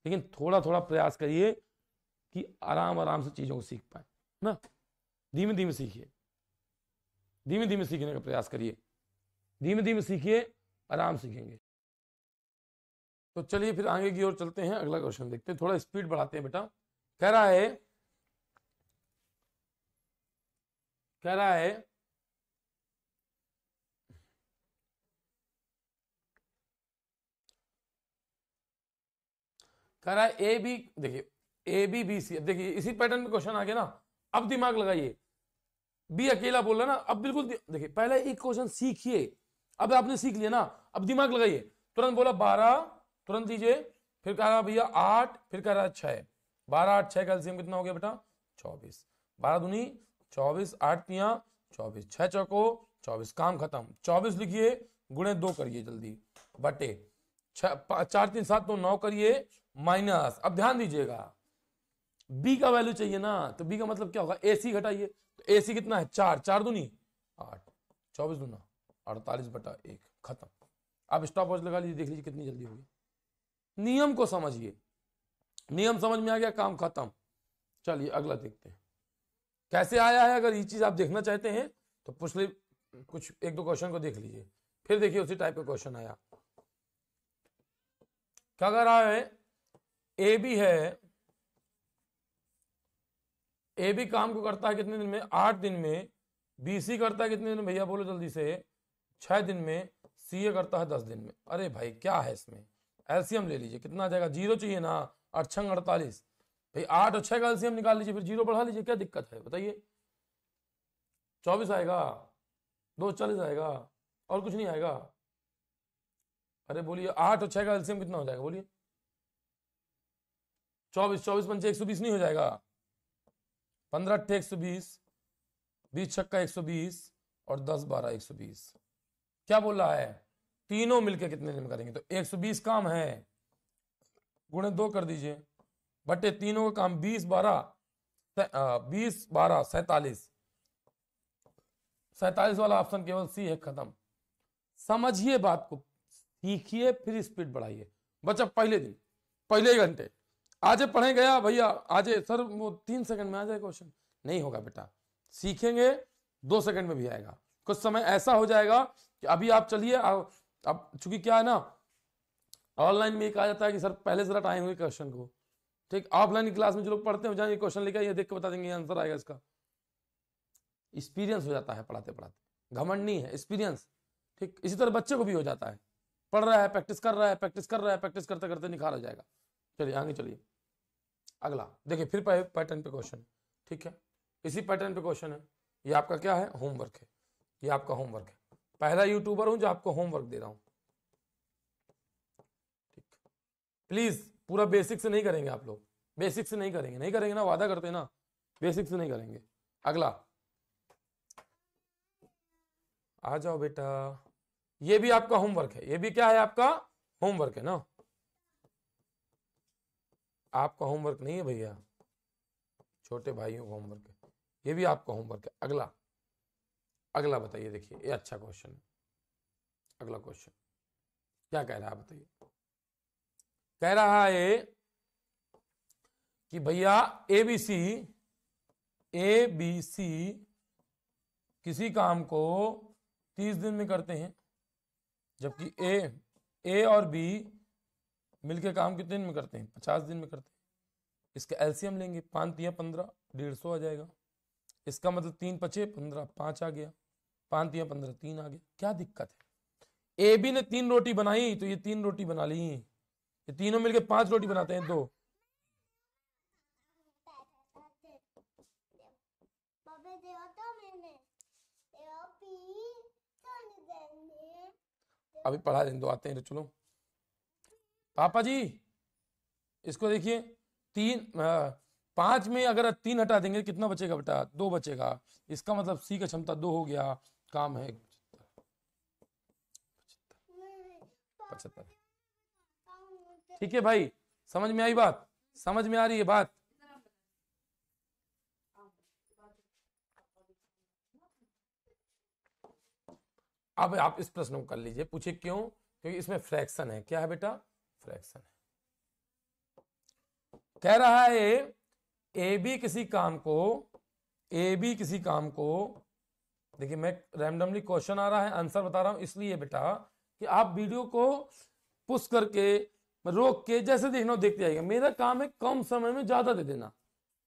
लेकिन थोड़ा थोड़ा प्रयास करिए कि आराम आराम से चीजों को सीख पाए ना धीमे धीमे सीखिए धीमे धीमे सीखने का प्रयास करिए धीमे धीमे सीखिए आराम सीखेंगे तो चलिए फिर आगे की ओर चलते हैं अगला क्वेश्चन देखते हैं थोड़ा स्पीड बढ़ाते हैं बेटा कह रहा है कह रहा है कह रहा है ए बी देखिए ए बी बी सी अब देखिए इसी पैटर्न में क्वेश्चन आ गया ना अब दिमाग लगाइए बी अकेला बोल रहा ना अब बिल्कुल देखिए पहले एक क्वेश्चन सीखिए अब आपने सीख लिया ना अब दिमाग लगाइए तुरंत बोला बारह तुरंत दीजिए फिर कह रहा भैया आठ फिर कह रहा है छह बारह आठ छह कैल्सियम कितना हो गया बेटा चौबीस बारह दुनी चौबीस आठ तिया चौबीस छह चौको चौबीस काम खत्म चौबीस लिखिए गुणे दो करिए जल्दी बटे चार तीन सात तो नौ करिए माइनस अब ध्यान दीजिएगा बी का वैल्यू चाहिए ना तो बी का मतलब क्या होगा ए सी घटाइए तो ए सी कितना है चार चार दूनी आठ चौबीस दूना अड़तालीस बटा एक खत्म आप स्टॉप वॉच लगा लीजिए देख लीजिए कितनी जल्दी होगी नियम को समझिए नियम समझ में आ गया काम खत्म चलिए अगला देखते हैं कैसे आया है अगर ये चीज आप देखना चाहते हैं तो पिछले कुछ एक दो क्वेश्चन को देख लीजिए फिर देखिए उसी टाइप का क्वेश्चन आया क्या कर रहा है ए बी है ए बी काम को करता है कितने दिन में आठ दिन में बी सी करता है कितने दिन में भैया बोलो जल्दी से छह दिन में सी ए करता है दस दिन में अरे भाई क्या है इसमें एल्सियम ले लीजिए कितना आ जाएगा जीरो चाहिए ना अड़छंग अड़तालीस भाई आठ और छह का एल्सियम निकाल लीजिए फिर जीरो बढ़ा लीजिए क्या दिक्कत है बताइए चौबीस आएगा दो चालीस आएगा और कुछ नहीं आएगा अरे बोलिए आठ और छह का एल्सियम कितना हो जाएगा बोलिए चौबीस चौबीस पंचे एक सौ बीस नहीं हो जाएगा पंद्रह अट्ठे एक सौ बीस बीस छक्का एक सौ बीस और दस बारह एक सौ बीस क्या बोल रहा है तीनों मिलकर कितने दिन करेंगे तो एक सौ बीस काम है गुणे दो कर दीजिए बटे तीनों का काम बीस बारह बीस बारह सैतालीस सैतालीस वाला ऑप्शन केवल सी है खत्म समझिए बात को सीखिए फिर स्पीड बढ़ाइए बच्चा पहले दिन पहले घंटे आज पढ़े गया भैया आज सर वो तीन सेकंड में आ जाए क्वेश्चन नहीं होगा बेटा सीखेंगे दो सेकंड में भी आएगा कुछ समय ऐसा हो जाएगा कि अभी आप चलिए अब चूंकि क्या है ना ऑनलाइन में कहा जाता है कि सर पहले जरा टाइम हुए क्वेश्चन को ठीक ऑफलाइन क्लास में जो लोग पढ़ते हैं जाएंगे क्वेश्चन लेके ये देख के बता देंगे आंसर आएगा इसका एक्सपीरियंस हो जाता है पढ़ाते पढ़ाते घमंड नहीं है एक्सपीरियंस ठीक इसी तरह बच्चे को भी हो जाता है पढ़ रहा है प्रैक्टिस कर रहा है प्रैक्टिस कर रहा है प्रैक्टिस करते करते निखार हो जाएगा चलिए आगे चलिए अगला देखिए फिर पैटर्न पे क्वेश्चन ठीक है इसी पैटर्न पे क्वेश्चन है ये आपका क्या है होमवर्क है ये आपका होमवर्क है पहला यूट्यूबर हूं जो आपको होमवर्क दे रहा हूं ठीक प्लीज पूरा बेसिक से नहीं करेंगे आप लोग बेसिक से नहीं करेंगे नहीं करेंगे ना वादा करते ना बेसिक से नहीं करेंगे अगला आ जाओ बेटा ये भी आपका होमवर्क है ये भी क्या है आपका होमवर्क है ना आपका होमवर्क नहीं है भैया छोटे भाइयों का होमवर्क है ये भी आपका होमवर्क है अगला अगला बताइए देखिए ये अच्छा क्वेश्चन है अगला क्वेश्चन क्या कह रहा है बताइए कह रहा है कि भैया एबीसी एबीसी किसी काम को तीस दिन में करते हैं जबकि ए ए और बी मिलके काम कितने दिन में करते हैं पचास दिन में करते हैं इसका एलसीएम लेंगे पाँच तिया पंद्रह डेढ़ सौ आ जाएगा इसका मतलब तीन पचे पंद्रह पाँच आ गया पाँच तिया पंद्रह तीन आ गया क्या दिक्कत है ए बी ने तीन रोटी बनाई तो ये तीन रोटी बना ली ये तीनों मिलके पांच रोटी बनाते हैं दो अभी पढ़ा दें दो आते हैं चलो पापा जी इसको देखिए तीन पांच में अगर तीन हटा देंगे कितना बचेगा बेटा दो बचेगा इसका मतलब सी का क्षमता दो हो गया काम है पचहत्तर ठीक है भाई समझ में आई बात समझ में आ रही है बात अब आप इस प्रश्न को कर लीजिए पूछे क्यों क्योंकि इसमें फ्रैक्शन है क्या है बेटा फ्रैक्शन है कह रहा है ए बी किसी काम को ए बी किसी काम को देखिए मैं रैंडमली क्वेश्चन आ रहा है आंसर बता रहा हूं इसलिए बेटा कि आप वीडियो को पुश करके रोक के जैसे देखना हो देखते जाएगा मेरा काम है कम समय में ज्यादा दे देना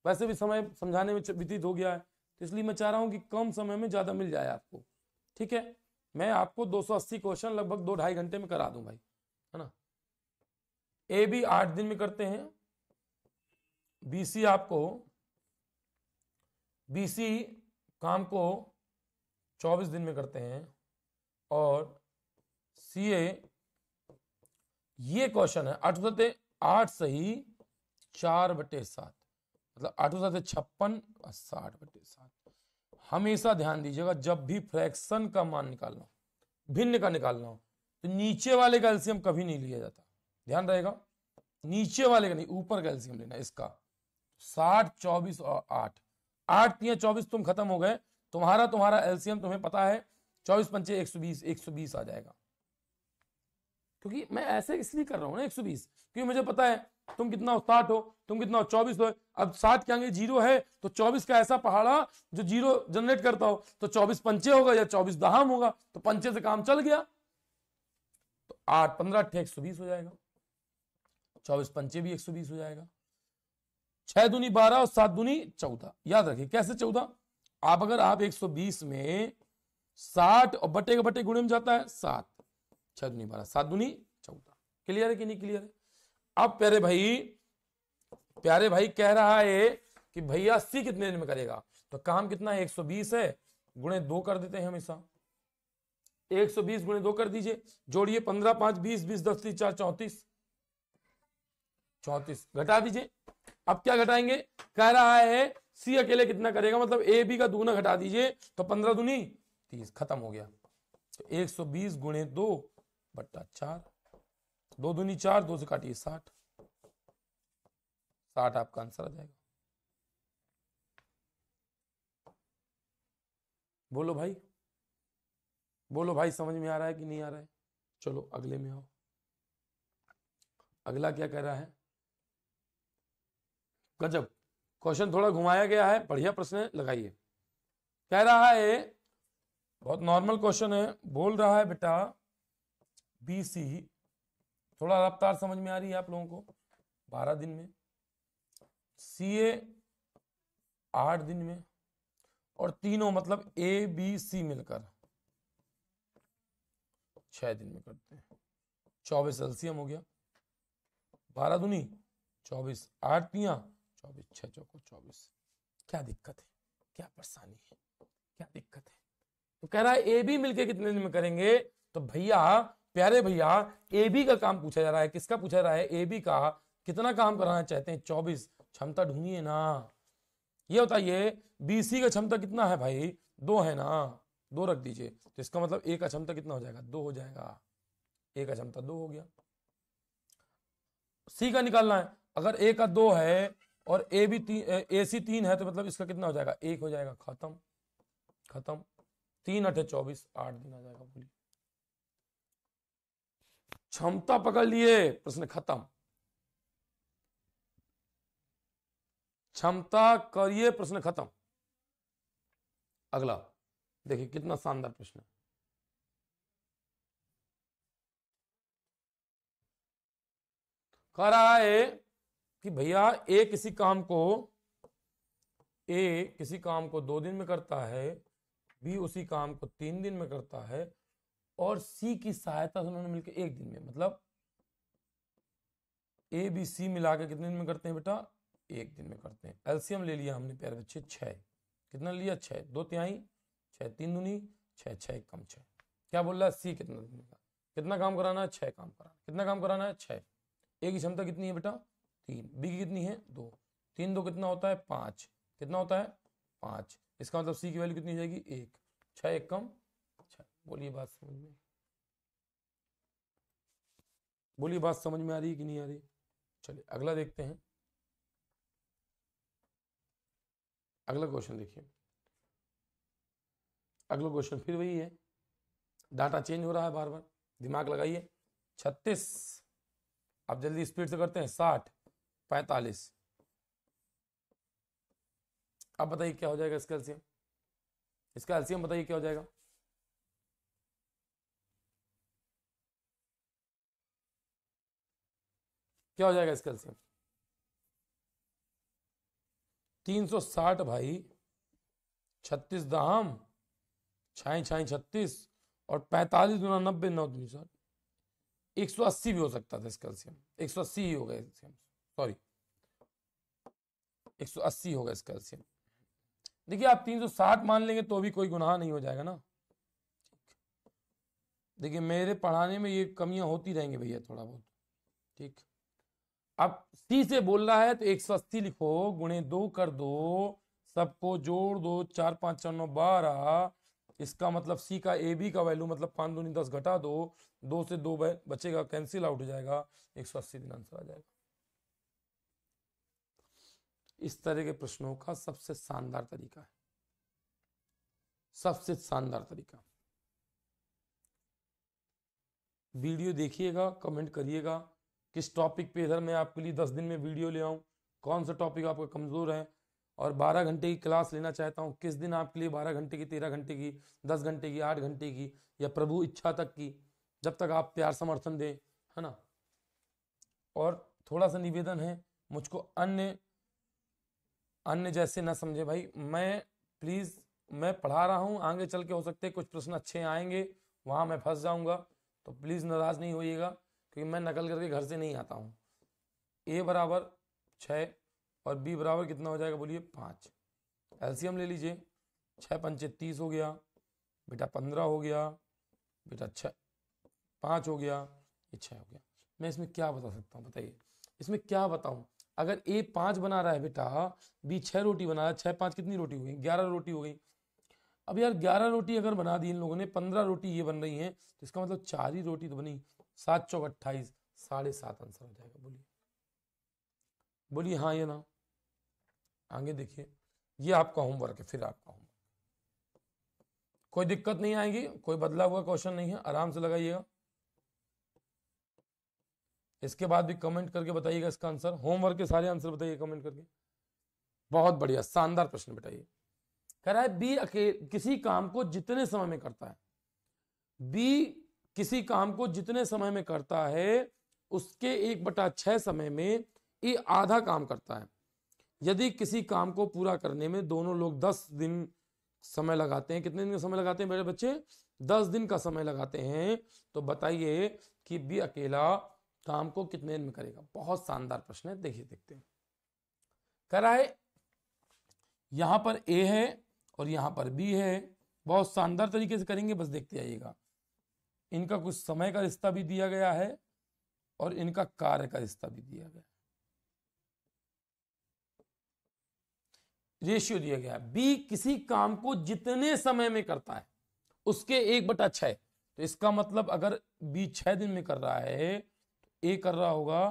वैसे भी समय समझाने में व्यतीत हो गया है तो इसलिए मैं चाह रहा हूं कि कम समय में ज्यादा मिल जाए आपको ठीक है मैं आपको 280 क्वेश्चन लगभग दो ढाई घंटे में करा दूं भाई है ना ए बी आठ दिन में करते हैं बी सी आपको बी सी काम को चौबीस दिन में करते हैं और सी ए ये क्वेश्चन है आठ सौ आठ सही चार बटे सात मतलब आठ सौ छप्पन और साठ बटे सात हमेशा ध्यान दीजिएगा जब भी फ्रैक्शन का मान निकालना हो भिन्न का निकालना हो तो नीचे वाले का एल्सियम कभी नहीं लिया जाता ध्यान रहेगा नीचे वाले का नहीं ऊपर का एल्सियम लेना इसका साठ चौबीस और आठ आठ तीन चौबीस तुम खत्म हो गए तुम्हारा तुम्हारा एल्सियम तुम्हें पता है चौबीस पंचे एक सौ बीस एक सौ बीस आ जाएगा क्योंकि मैं ऐसे इसलिए कर रहा हूँ ना एक सौ बीस क्योंकि मुझे पता है तुम कितना साठ हो तुम कितना हो चौबीस हो अब साठ के आगे जीरो है तो चौबीस का ऐसा पहाड़ा जो जीरो जनरेट करता हो तो चौबीस पंचे होगा या चौबीस दहाम होगा तो पंचे से काम चल गया तो आठ पंद्रह अठे एक सौ बीस हो जाएगा चौबीस पंचे भी एक सौ बीस हो जाएगा छह दुनी बारह और सात दुनी चौदह याद रखिए कैसे चौदह आप अगर आप एक सौ बीस में साठ और बटे का बटे गुणे में जाता है सात छह दुनी बारह सात दुनी चौदह क्लियर है कि नहीं क्लियर है अब प्यारे भाई प्यारे भाई कह रहा है कि भैया सी कितने दिन में करेगा तो काम कितना है एक सौ बीस है गुणे दो कर देते हैं हमेशा एक सौ बीस गुणे दो कर दीजिए जोड़िए पंद्रह पांच बीस बीस दस तीस चार चौंतीस चौतीस घटा दीजिए अब क्या घटाएंगे कह रहा है सी अकेले कितना करेगा मतलब ए बी का दूना घटा दीजिए तो पंद्रह दूनी तीस खत्म हो गया तो एक सौ बीस गुणे दो बट्टा चार दो दूनी चार दो से काटिए साठ साठ आपका आंसर आ जाएगा बोलो भाई बोलो भाई समझ में आ रहा है कि नहीं आ रहा है चलो अगले में आओ अगला क्या कह रहा है गजब क्वेश्चन थोड़ा घुमाया गया है बढ़िया प्रश्न लगाइए कह रहा है बहुत नॉर्मल क्वेश्चन है बोल रहा है बेटा बी सी थोड़ा रफ्तार समझ में आ रही है आप लोगों को बारह दिन में सी ए आठ दिन में और तीनों मतलब ए बी सी मिलकर छह दिन में करते हैं चौबीस एल्सियम हो गया बारह दुनी चौबीस आठ तिया चौबीस छः चौको चौबीस क्या दिक्कत है क्या परेशानी है क्या दिक्कत है तो कह रहा है ए बी मिलके कितने दिन में करेंगे तो भैया प्यारे भैया ए बी का काम पूछा जा रहा है किसका पूछा जा रहा है ए बी का कितना काम कराना चाहते हैं चौबीस क्षमता ढूंढिए ना ये बताइए बीसी का क्षमता कितना है भाई दो है ना दो रख दीजिए तो इसका मतलब ए का क्षमता कितना हो जाएगा दो हो जाएगा ए का क्षमता दो हो गया सी का निकालना है अगर ए का दो है और ए भी तीन ए सी तीन है तो मतलब इसका कितना हो जाएगा एक हो जाएगा खत्म खत्म तीन अठे चौबीस आठ दिन आ जाएगा बोलिए क्षमता पकड़ लिए प्रश्न खत्म क्षमता करिए प्रश्न खत्म अगला देखिए कितना शानदार प्रश्न है कराए कि भैया ए किसी काम को ए किसी काम को दो दिन में करता है बी उसी काम को तीन दिन में करता है और सी की सहायता से उन्होंने मिलकर एक दिन में मतलब ए बी सी मिला के कितने दिन में करते हैं बेटा एक दिन में करते हैं एल्सियम ले लिया हमने प्यारे बच्चे छः कितना लिया छः दो त्याई छः तीन दुनी छः छः कम छः क्या बोल रहा है सी कितना दिन में कितना काम कराना है छः काम कराना कितना काम कराना है छः ए की क्षमता कितनी है बेटा तीन बी की कितनी है दो तीन दो कितना होता है पाँच कितना होता है पाँच इसका मतलब सी की वैल्यू कितनी हो जाएगी एक छः एक कम छः बोलिए बात समझ में बोलिए बात समझ में आ रही है कि नहीं आ रही चलिए अगला देखते हैं अगला क्वेश्चन देखिए अगला क्वेश्चन फिर वही है डाटा चेंज हो रहा है बार बार दिमाग लगाइए छत्तीस आप जल्दी स्पीड से करते हैं साठ पैतालीस अब बताइए क्या हो जाएगा इसका एल्सियम इसका एल्सियम बताइए क्या हो जाएगा क्या हो जाएगा इसका एल्सियम तीन सौ साठ भाई छत्तीस दाम छाई छाई छत्तीस और पैंतालीस दुना नब्बे नौ दुनी साठ एक भी हो सकता था इसका एल्सियम एक सौ अस्सी ही हो गया एल्सियम सॉरी 180 होगा इसका एल्सियम देखिए आप 360 मान लेंगे तो भी कोई गुनाह नहीं हो जाएगा ना देखिए मेरे पढ़ाने में ये कमियां होती रहेंगी भैया थोड़ा बहुत ठीक अब सी से बोल रहा है तो 180 लिखो गुणे दो कर दो सबको जोड़ दो चार पाँच चार नौ बारह इसका मतलब सी का ए बी का वैल्यू मतलब पाँच दूनी दस घटा दो दो से दो बचेगा कैंसिल आउट हो जाएगा एक सौ अस्सी दिन आंसर आ जाएगा इस तरह के प्रश्नों का सबसे शानदार तरीका है सबसे शानदार तरीका वीडियो देखिएगा कमेंट करिएगा किस टॉपिक पे इधर मैं आपके लिए दस दिन में वीडियो ले आऊं कौन सा टॉपिक आपका कमज़ोर है और बारह घंटे की क्लास लेना चाहता हूं किस दिन आपके लिए बारह घंटे की तेरह घंटे की दस घंटे की आठ घंटे की या प्रभु इच्छा तक की जब तक आप प्यार समर्थन दें है ना और थोड़ा सा निवेदन है मुझको अन्य अन्य जैसे ना समझे भाई मैं प्लीज़ मैं पढ़ा रहा हूँ आगे चल के हो सकते कुछ प्रश्न अच्छे आएंगे वहाँ मैं फंस जाऊँगा तो प्लीज़ नाराज़ नहीं होइएगा क्योंकि मैं नकल करके घर से नहीं आता हूँ ए बराबर छः और बी बराबर कितना हो जाएगा बोलिए पाँच एल्सीयम ले लीजिए छः पंचे तीस हो गया बेटा पंद्रह हो गया बेटा छ पाँच हो गया ये छः हो गया मैं इसमें क्या बता सकता हूँ बताइए इसमें क्या बताऊँ अगर ए पांच बना रहा है बेटा बी छह रोटी बना रहा है छह पांच कितनी रोटी हो गई ग्यारह रोटी हो गई अब यार ग्यारह रोटी अगर बना दी इन लोगों ने पंद्रह रोटी ये बन रही है तो इसका मतलब चार ही रोटी तो बनी सात चौक अट्ठाईस साढ़े सात आंसर हो जाएगा बोलिए बोलिए हाँ ये ना आगे देखिए ये आपका होमवर्क है फिर आपका होमवर्क कोई दिक्कत नहीं आएगी कोई बदला हुआ क्वेश्चन नहीं है आराम से लगाइएगा इसके बाद भी कमेंट करके बताइएगा इसका आंसर होमवर्क के सारे आंसर बताइए कमेंट करके बहुत बढ़िया शानदार प्रश्न बताइए कह रहा है बी अकेले किसी काम को जितने समय में करता है बी किसी काम को जितने समय में करता है उसके एक बटा छह समय में ये आधा काम करता है यदि किसी काम को पूरा करने में दोनों लोग दस दिन समय लगाते हैं कितने दिन का समय लगाते हैं मेरे बच्चे दस दिन का समय लगाते हैं तो बताइए कि बी अकेला काम तो को कितने दिन में करेगा बहुत शानदार प्रश्न है देखिए देखते हैं करा है यहां पर ए है और यहां पर बी है बहुत शानदार तरीके से करेंगे बस देखते आइएगा इनका कुछ समय का रिश्ता भी दिया गया है और इनका कार्य का रिश्ता भी दिया गया रेशियो दिया गया बी किसी काम को जितने समय में करता है उसके एक बटा छह तो इसका मतलब अगर बी छह दिन में कर रहा है ए कर रहा होगा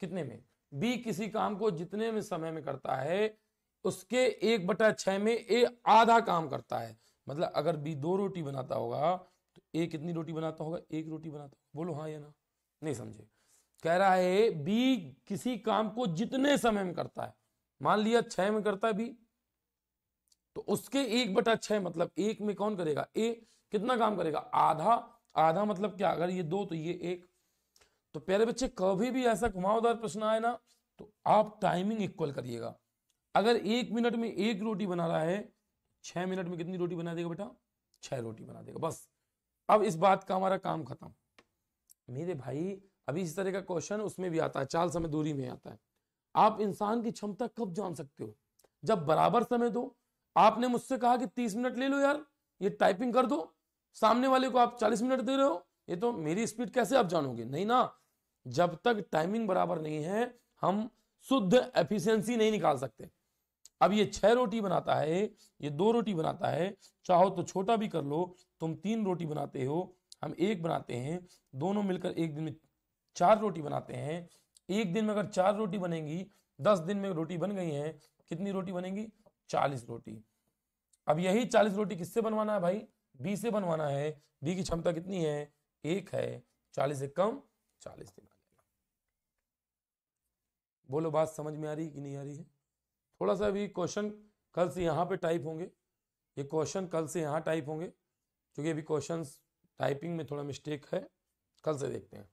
कितने में बी किसी काम को जितने में समय में करता है उसके एक बटा छह में ए आधा काम करता है मतलब अगर बी दो रोटी बनाता होगा तो ए कितनी रोटी बनाता होगा एक रोटी बनाता होगा बोलो हाँ या ना नहीं समझे कह रहा है बी किसी काम को जितने समय में करता है मान लिया छह में करता है बी तो उसके एक बटा छह मतलब एक में कौन करेगा ए कितना काम करेगा आधा आधा मतलब क्या अगर ये दो तो ये एक तो प्यारे बच्चे कभी भी ऐसा घुमावदार प्रश्न आए ना तो आप टाइमिंग इक्वल करिएगा अगर एक मिनट में एक रोटी बना रहा है छह मिनट में कितनी रोटी बना देगा बेटा छह रोटी बना देगा बस अब इस बात का हमारा काम खत्म मेरे भाई अभी इस तरह का क्वेश्चन उसमें भी आता है चाल समय दूरी में आता है आप इंसान की क्षमता कब जान सकते हो जब बराबर समय दो आपने मुझसे कहा कि तीस मिनट ले लो यार ये टाइपिंग कर दो सामने वाले को आप चालीस मिनट दे रहे हो ये तो मेरी स्पीड कैसे आप जानोगे नहीं ना जब तक टाइमिंग बराबर नहीं है हम शुद्ध एफिशिएंसी नहीं निकाल सकते अब ये छह रोटी बनाता है ये दो रोटी बनाता है चाहो तो छोटा भी कर लो तुम तीन रोटी बनाते हो हम एक बनाते हैं दोनों मिलकर एक दिन में चार रोटी बनाते हैं एक दिन में अगर चार रोटी बनेंगी दस दिन में रोटी बन गई है कितनी रोटी बनेगी चालीस रोटी अब यही चालीस रोटी किससे बनवाना है भाई बी से बनवाना है बी की क्षमता कितनी है एक है चालीस से कम चालीस दिन बोलो बात समझ में आ रही कि नहीं आ रही है थोड़ा सा अभी क्वेश्चन कल से यहाँ पे टाइप होंगे ये क्वेश्चन कल से यहाँ टाइप होंगे क्योंकि अभी क्वेश्चन टाइपिंग में थोड़ा मिस्टेक है कल से देखते हैं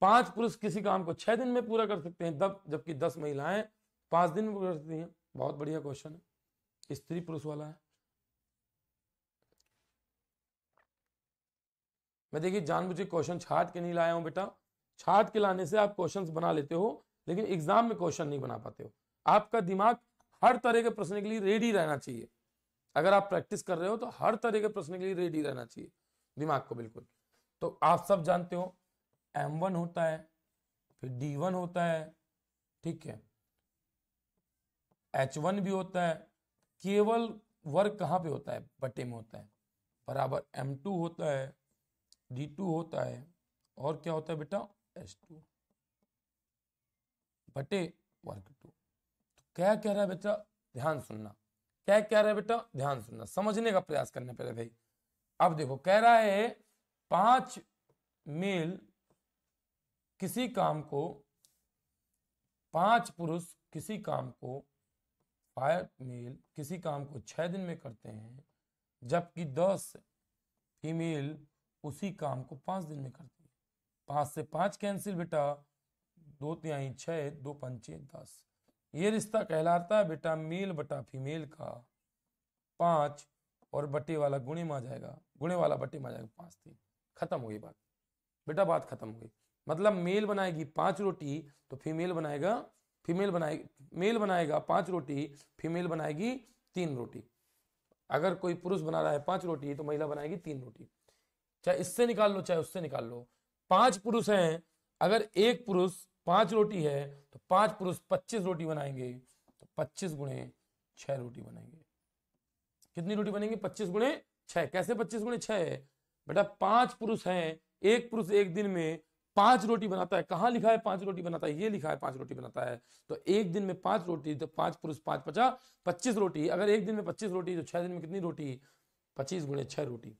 पांच पुरुष किसी काम को छह दिन में पूरा कर सकते हैं दब जबकि दस महिलाएं पांच दिन में पूरा कर सकती हैं बहुत बढ़िया क्वेश्चन है स्त्री पुरुष वाला है मैं देखिए जान के क्वेश्चन छाट के नहीं लाया हूं बेटा छाट के लाने से आप क्वेश्चंस बना लेते हो लेकिन एग्जाम में क्वेश्चन नहीं बना पाते हो आपका दिमाग हर तरह के प्रश्न के लिए रेडी रहना चाहिए अगर आप प्रैक्टिस कर रहे हो तो हर तरह के प्रश्न के लिए रेडी रहना चाहिए दिमाग को बिल्कुल तो आप सब जानते हो एम वन होता है फिर डी वन होता है ठीक है एच वन भी होता है केवल वर्ग कहाँ पे होता है बटे में होता है बराबर एम टू होता है डी टू होता है और क्या होता है बेटा एस टू बटे वर्ग टू तो क्या कह रहा है बेटा ध्यान सुनना क्या कह रहा है बेटा ध्यान सुनना समझने का प्रयास करने पहले भाई अब देखो कह रहा है पांच मेल किसी काम को पांच पुरुष किसी काम को फाइव मेल किसी काम को छह दिन में करते हैं जबकि दस फीमेल उसी काम को पांच दिन में करती है पांच से पांच कैंसिल बेटा दो त्याई छः दो पंचे दस ये रिश्ता कहलाता है बेटा मेल बटा फीमेल का पाँच और बटे वाला गुणे में आ जाएगा गुणे वाला बटे में आ जाएगा पाँच तीन खत्म हुई बात बेटा बात खत्म हो गई मतलब मेल बनाएगी पाँच रोटी तो फीमेल बनाएगा फीमेल बनाएगी मेल बनाएगा पाँच रोटी फीमेल बनाएगी तीन रोटी अगर कोई पुरुष बना रहा है पाँच रोटी तो महिला बनाएगी तीन रोटी चाहे इससे निकाल लो चाहे उससे निकाल लो पाँच पुरुष हैं अगर एक पुरुष पांच रोटी है तो पांच पुरुष पच्चीस रोटी बनाएंगे तो पच्चीस गुणे छह रोटी बनेंगे कितनी रोटी बनेंगे पच्चीस गुणे छह कैसे पच्चीस गुणे छह बेटा पांच पुरुष हैं एक पुरुष एक दिन में पांच रोटी बनाता है कहाँ लिखा है पांच रोटी बनाता है ये लिखा है पांच रोटी बनाता है तो एक दिन में पांच रोटी तो पांच पुरुष पांच पचा पच्चीस रोटी अगर एक दिन में पच्चीस रोटी तो छह दिन में कितनी रोटी पच्चीस गुणे छह रोटी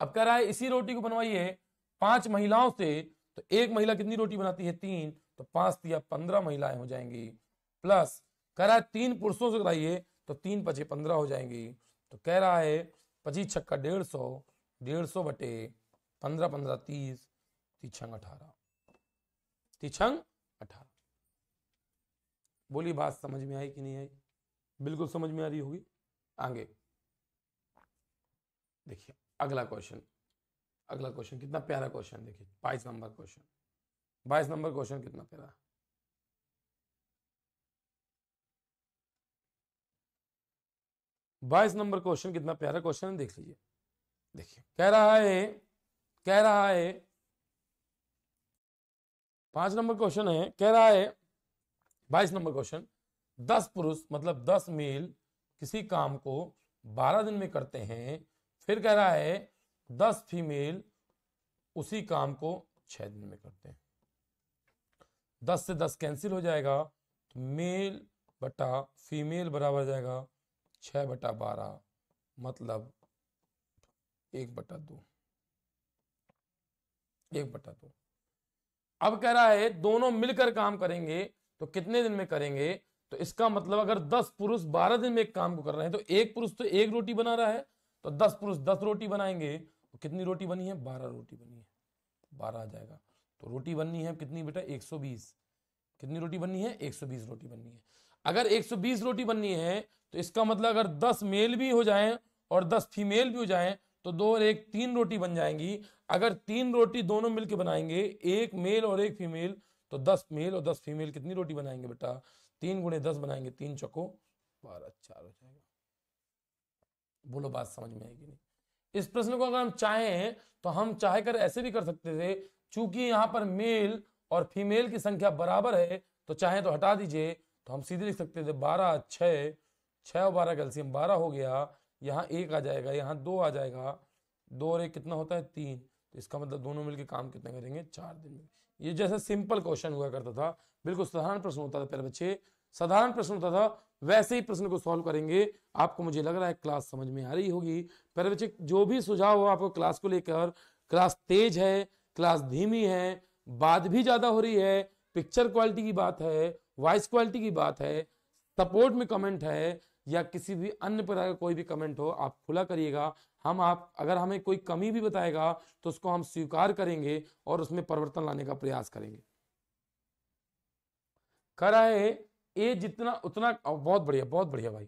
अब कह रहा है इसी रोटी को बनवाइए पांच महिलाओं से तो एक महिला कितनी रोटी बनाती है तीन तो पांच तिया पंद्रह महिलाएं हो जाएंगी प्लस कह रहा है तीन पुरुषों से कराइए तो तीन पचे पंद्रह हो जाएंगी तो कह रहा है पची छक्का डेढ़ सौ डेढ़ सौ बटे पंद्रह पंद्रह तीस तिछंग अठारह तिछंग अठारह बोली बात समझ में आई कि नहीं आई बिल्कुल समझ में आ रही होगी आगे देखिए अगला क्वेश्चन अगला क्वेश्चन कितना प्यारा क्वेश्चन देखिए बाईस नंबर क्वेश्चन बाईस नंबर क्वेश्चन कितना प्यारा बाईस नंबर क्वेश्चन कितना प्यारा क्वेश्चन है देख लीजिए देखिए कह रहा है कह रहा है पांच नंबर क्वेश्चन है कह रहा है बाईस नंबर क्वेश्चन दस पुरुष मतलब दस मेल किसी काम को बारह दिन में करते हैं फिर कह रहा है दस फीमेल उसी काम को छः दिन में करते हैं दस से दस कैंसिल हो जाएगा तो मेल बटा फीमेल बराबर जाएगा छह बटा बारह मतलब एक बटा दो एक बटा दो अब कह रहा है दोनों मिलकर काम करेंगे तो कितने दिन में करेंगे तो इसका मतलब अगर दस पुरुष बारह दिन में एक काम को कर रहे हैं तो एक पुरुष तो एक रोटी बना रहा है तो दस पुरुष दस रोटी बनाएंगे कितनी रोटी बनी है बारह रोटी बनी है बारह आ जाएगा तो रोटी बननी है कितनी बेटा एक सौ बीस कितनी रोटी बननी है एक सौ बीस रोटी बननी है अगर एक सौ बीस रोटी बननी है तो इसका मतलब अगर दस मेल भी हो जाए और दस फीमेल भी हो जाए तो दो और एक तीन रोटी बन जाएंगी अगर तीन रोटी दोनों मिलकर बनाएंगे एक मेल और एक फीमेल तो दस मेल और दस फीमेल कितनी रोटी बनाएंगे बेटा तीन गुणे दस बनाएंगे तीन चको बारह चार हो जाएगा बोलो बात समझ में आएगी नहीं इस प्रश्न को अगर हम चाहें तो हम चाहे कर ऐसे भी कर सकते थे चूंकि यहाँ पर मेल और फीमेल की संख्या बराबर है तो चाहे तो हटा दीजिए तो हम सीधे लिख सकते थे बारह छः छः और बारह कैल्सियम बारह हो गया यहाँ एक आ जाएगा यहाँ दो आ जाएगा दो और एक कितना होता है तीन तो इसका मतलब दोनों मिलकर काम कितने करेंगे चार दिन में ये जैसे सिंपल क्वेश्चन हुआ करता था बिल्कुल साधारण प्रश्न होता था पहले बच्चे साधारण प्रश्न होता था वैसे ही प्रश्न को सॉल्व करेंगे आपको मुझे लग रहा है क्लास समझ में आ रही होगी पर बच्चे जो भी सुझाव हो आपको क्लास को लेकर क्लास तेज है क्लास धीमी है बात भी ज्यादा हो रही है पिक्चर क्वालिटी की बात है वॉइस क्वालिटी की बात है सपोर्ट में कमेंट है या किसी भी अन्य प्रकार का कोई भी कमेंट हो आप खुला करिएगा हम आप अगर हमें कोई कमी भी बताएगा तो उसको हम स्वीकार करेंगे और उसमें परिवर्तन लाने का प्रयास करेंगे कर रहा है ए जितना उतना बहुत बढ़िया बहुत बढ़िया भाई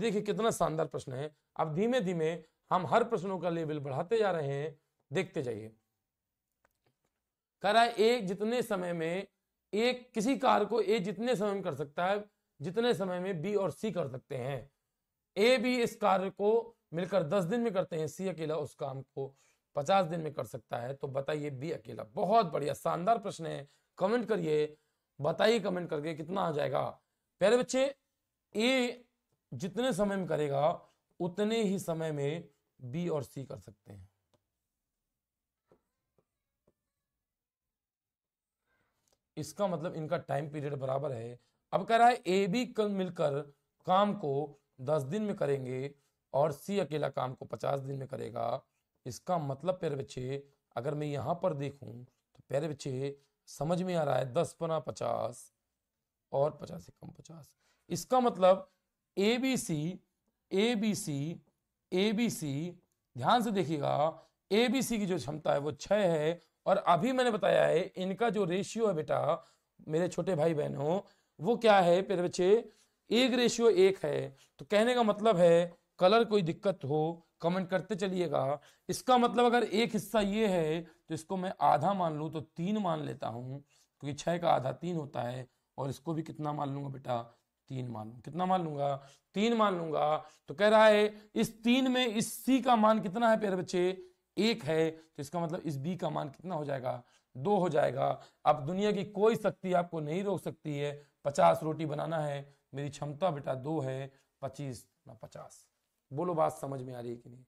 देखिए कितना शानदार प्रश्न है अब धीमे धीमे हम हर प्रश्नों का लेवल बढ़ाते जा रहे हैं देखते जाइए कह रहा है ए जितने समय में एक किसी कार को ए जितने समय में कर सकता है जितने समय में बी और सी कर सकते हैं ए भी इस कार्य को मिलकर दस दिन में करते हैं सी अकेला उस काम को पचास दिन में कर सकता है तो बताइए बी अकेला बहुत बढ़िया शानदार प्रश्न है कमेंट करिए बताइए कमेंट करके कितना आ जाएगा प्यारे बच्चे ए जितने समय में करेगा उतने ही समय में बी और सी कर सकते हैं इसका मतलब इनका टाइम पीरियड बराबर है अब कह रहा है ए बी कल मिलकर काम को दस दिन में करेंगे और सी अकेला काम को पचास दिन में करेगा इसका मतलब प्यारे बच्चे अगर मैं यहाँ पर देखूं तो प्यारे बच्चे समझ में आ रहा है दस पना पचास और पचास से कम पचास इसका मतलब A B C A B C A B C ध्यान से देखिएगा ए बी सी की जो क्षमता है वो छ है और अभी मैंने बताया है इनका जो रेशियो है बेटा मेरे छोटे भाई बहनों वो क्या है मेरे बच्चे एक रेशियो एक है तो कहने का मतलब है कलर कोई दिक्कत हो कमेंट करते चलिएगा इसका मतलब अगर एक हिस्सा ये है तो इसको मैं आधा मान लूँ तो तीन मान लेता हूँ क्योंकि छः का आधा तीन होता है और इसको भी कितना मान लूंगा बेटा तीन मान लूँ कितना मान लूंगा तीन मान लूंगा तो कह रहा है इस तीन में इस सी का मान कितना है प्यारे बच्चे एक है तो इसका मतलब इस बी का मान कितना हो जाएगा दो हो जाएगा अब दुनिया की कोई शक्ति आपको नहीं रोक सकती है पचास रोटी बनाना है मेरी क्षमता बेटा दो है पच्चीस ना पचास बोलो बात समझ में आ रही है कि नहीं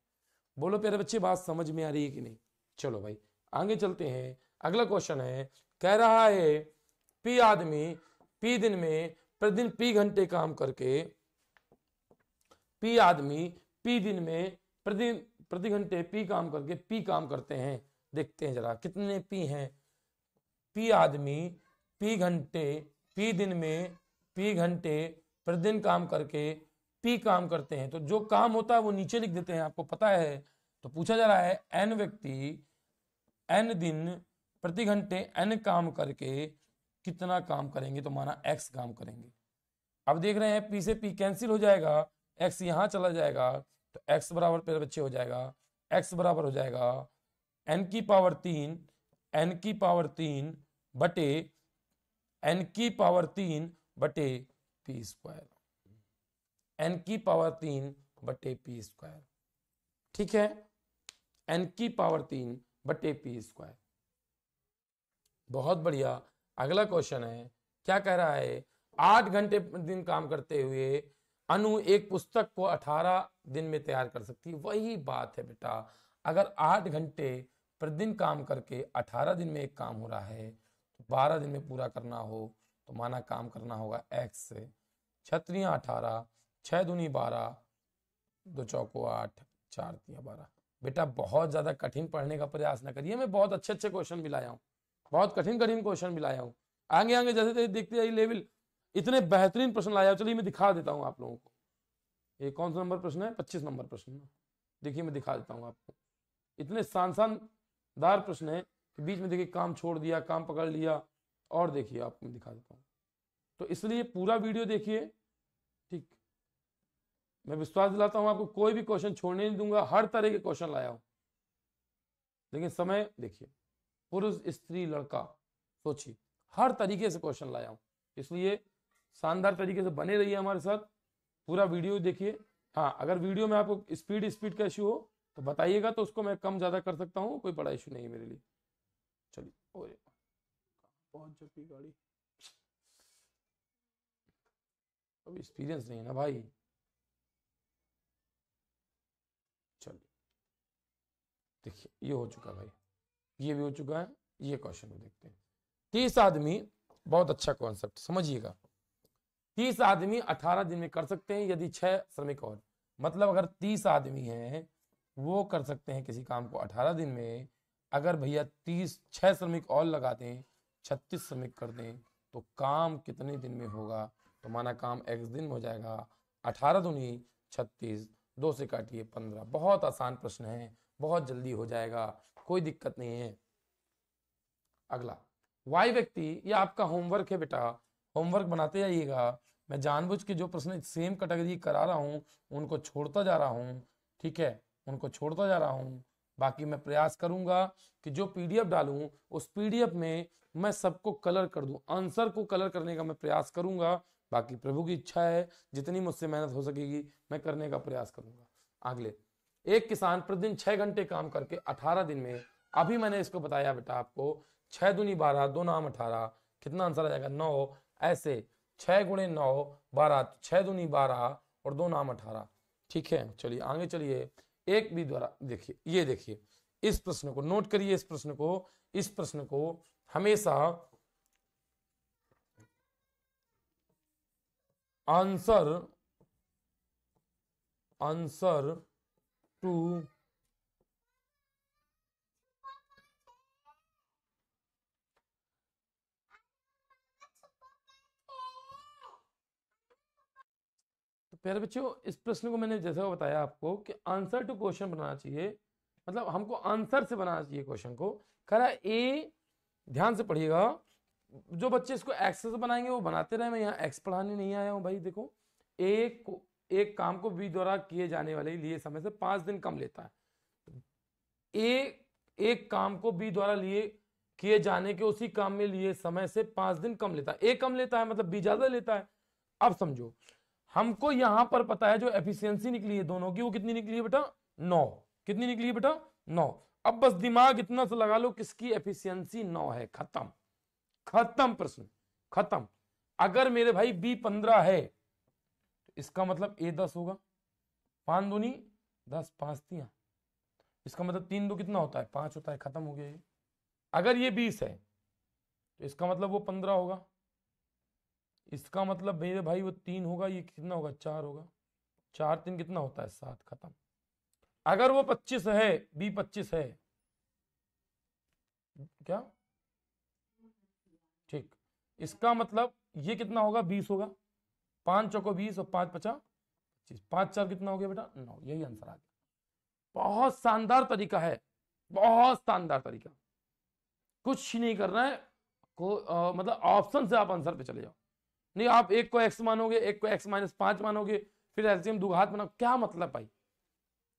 बोलो प्यारे बच्चे बात समझ में आ रही है कि नहीं चलो भाई आगे चलते हैं अगला क्वेश्चन है कह रहा है पी आदमी पी दिन में प्रतिदिन पी घंटे काम करके पी आदमी पी दिन में प्रति प्रति घंटे पी काम करके पी काम करते हैं देखते हैं जरा कितने पी हैं पी आदमी पी घंटे पी दिन में पी घंटे प्रतिदिन काम करके पी काम करते हैं तो जो काम होता है वो नीचे लिख देते हैं आपको पता है तो पूछा जा रहा है एन व्यक्ति एन दिन प्रति घंटे एन काम करके कितना काम करेंगे तो माना एक्स काम करेंगे अब देख रहे हैं पी से पी कैंसिल हो जाएगा एक्स यहाँ चला जाएगा तो एक्स बराबर पेड़ बच्चे हो जाएगा एक्स बराबर हो जाएगा एन की पावर तीन एन की पावर तीन बटे एन की पावर तीन बटे पी स्क्वायर एन की पावर तीन बटे पी स्क्वायर ठीक है एन की पावर तीन बटे पी स्क्वायर बहुत बढ़िया अगला क्वेश्चन है क्या कह रहा है आठ घंटे दिन काम करते हुए अनु एक पुस्तक को अठारह दिन में तैयार कर सकती है वही बात है बेटा अगर आठ घंटे प्रतिदिन काम करके अठारह दिन में एक काम हो रहा है तो बारह दिन में पूरा करना हो तो माना काम करना होगा एक्स से छत्रियाँ अठारह छः दूनी बारह दो चौको आठ चार दिया बारह बेटा बहुत ज़्यादा कठिन पढ़ने का प्रयास ना करिए मैं बहुत अच्छे अच्छे क्वेश्चन भी लाया हूँ बहुत कठिन कठिन क्वेश्चन भी लाया हूँ आगे आगे जैसे जैसे देखते जाइए लेवल इतने बेहतरीन प्रश्न लाया चलिए मैं दिखा देता हूँ आप लोगों को ये कौन सा नंबर प्रश्न है पच्चीस नंबर प्रश्न देखिए मैं दिखा देता हूँ आपको इतने शानदार प्रश्न है कि बीच में देखिए काम छोड़ दिया काम पकड़ लिया और देखिए आपको मैं दिखा देता हूँ तो इसलिए पूरा वीडियो देखिए ठीक मैं विश्वास दिलाता हूं आपको कोई भी क्वेश्चन छोड़ने नहीं दूंगा हर तरह के क्वेश्चन लाया हूं लेकिन समय देखिए पुरुष स्त्री लड़का सोचिए हर तरीके से क्वेश्चन लाया हूं इसलिए शानदार तरीके से बने रहिए हमारे साथ पूरा वीडियो देखिए हाँ अगर वीडियो में आपको स्पीड स्पीड का इश्यू हो तो बताइएगा तो उसको मैं कम ज्यादा कर सकता हूँ कोई बड़ा इशू नहीं है मेरे लिए चलिए और गाड़ी अब एक्सपीरियंस नहीं है ना भाई देखिए ये हो चुका भाई ये भी हो चुका है ये क्वेश्चन भी देखते हैं तीस आदमी बहुत अच्छा कॉन्सेप्ट समझिएगा तीस आदमी अठारह दिन में कर सकते हैं यदि छह श्रमिक और मतलब अगर तीस आदमी हैं वो कर सकते हैं किसी काम को अठारह दिन में अगर भैया तीस छह श्रमिक और लगा दें छत्तीस श्रमिक कर दें तो काम कितने दिन में होगा तो माना काम एक दिन में हो जाएगा अठारह दूनी छत्तीस दो से काटिए पंद्रह बहुत आसान प्रश्न है बहुत जल्दी हो जाएगा कोई दिक्कत नहीं है अगला वाई व्यक्ति ये आपका होमवर्क है बेटा होमवर्क बनाते जाइएगा मैं जानबूझ के जो प्रश्न सेम कैटेगरी करा रहा हूँ उनको छोड़ता जा रहा हूँ ठीक है उनको छोड़ता जा रहा हूँ बाकी मैं प्रयास करूंगा कि जो पीडीएफ डालूं उस पीडीएफ में मैं सबको कलर कर दूं आंसर को कलर करने का मैं प्रयास करूंगा बाकी प्रभु की इच्छा है जितनी मुझसे मेहनत हो सकेगी मैं करने का प्रयास करूंगा अगले एक किसान प्रतिदिन छह घंटे काम करके अठारह दिन में अभी मैंने इसको बताया बेटा आपको छह दुनी बारह दो नाम अठारह कितना आंसर आ जाएगा नौ ऐसे छह गुणे नौ बारह तो छह दुनी बारह और दो नाम अठारह ठीक है चलिए आगे चलिए एक भी द्वारा देखिए ये देखिए इस प्रश्न को नोट करिए इस प्रश्न को इस प्रश्न को हमेशा आंसर आंसर टू तो तो प्यारे बच्चों इस प्रश्न को मैंने जैसा बताया आपको कि आंसर टू क्वेश्चन बनाना चाहिए मतलब हमको आंसर से बनाना चाहिए क्वेश्चन को कह रहा ए ध्यान से पढ़िएगा जो बच्चे इसको एक्स से बनाएंगे वो बनाते रहे मैं यहाँ एक्स पढ़ाने नहीं आया हूँ भाई देखो ए एक काम को बी द्वारा किए जाने वाले लिए समय से पांच दिन कम लेता है ए एक काम को बी द्वारा लिए किए जाने के उसी काम में लिए समय से पांच दिन कम लेता है ए कम लेता है मतलब बी ज्यादा लेता है अब समझो हमको यहां पर पता है जो एफिशिएंसी निकली है दोनों की वो कितनी निकली है बेटा नौ कितनी निकली है बेटा नौ अब बस दिमाग इतना सा लगा लो किसकी एफिशियंसी नौ है खत्म खत्म प्रश्न खत्म अगर मेरे भाई बी पंद्रह है इसका मतलब ए दस होगा पाँच दूनी दस पाँच तिया इसका मतलब तीन दो कितना होता है पाँच होता है खत्म हो गया ये अगर ये बीस है तो इसका मतलब वो पंद्रह होगा इसका मतलब मेरे भाई वो तीन होगा ये कितना होगा चार होगा चार तीन कितना होता है सात खत्म अगर वो पच्चीस है बी पच्चीस है क्या ठीक इसका मतलब ये कितना होगा बीस होगा पांच चौको बीस और पांच पचा पच्चीस पांच चार कितना हो गया बेटा नौ यही आंसर आ गया बहुत शानदार तरीका है बहुत शानदार तरीका कुछ नहीं करना है को आ, मतलब ऑप्शन से आप आंसर पे चले जाओ नहीं आप एक को एक्स मानोगे एक को एक्स माइनस पांच मानोगे फिर एल्सियम दुघात बनाओ क्या मतलब भाई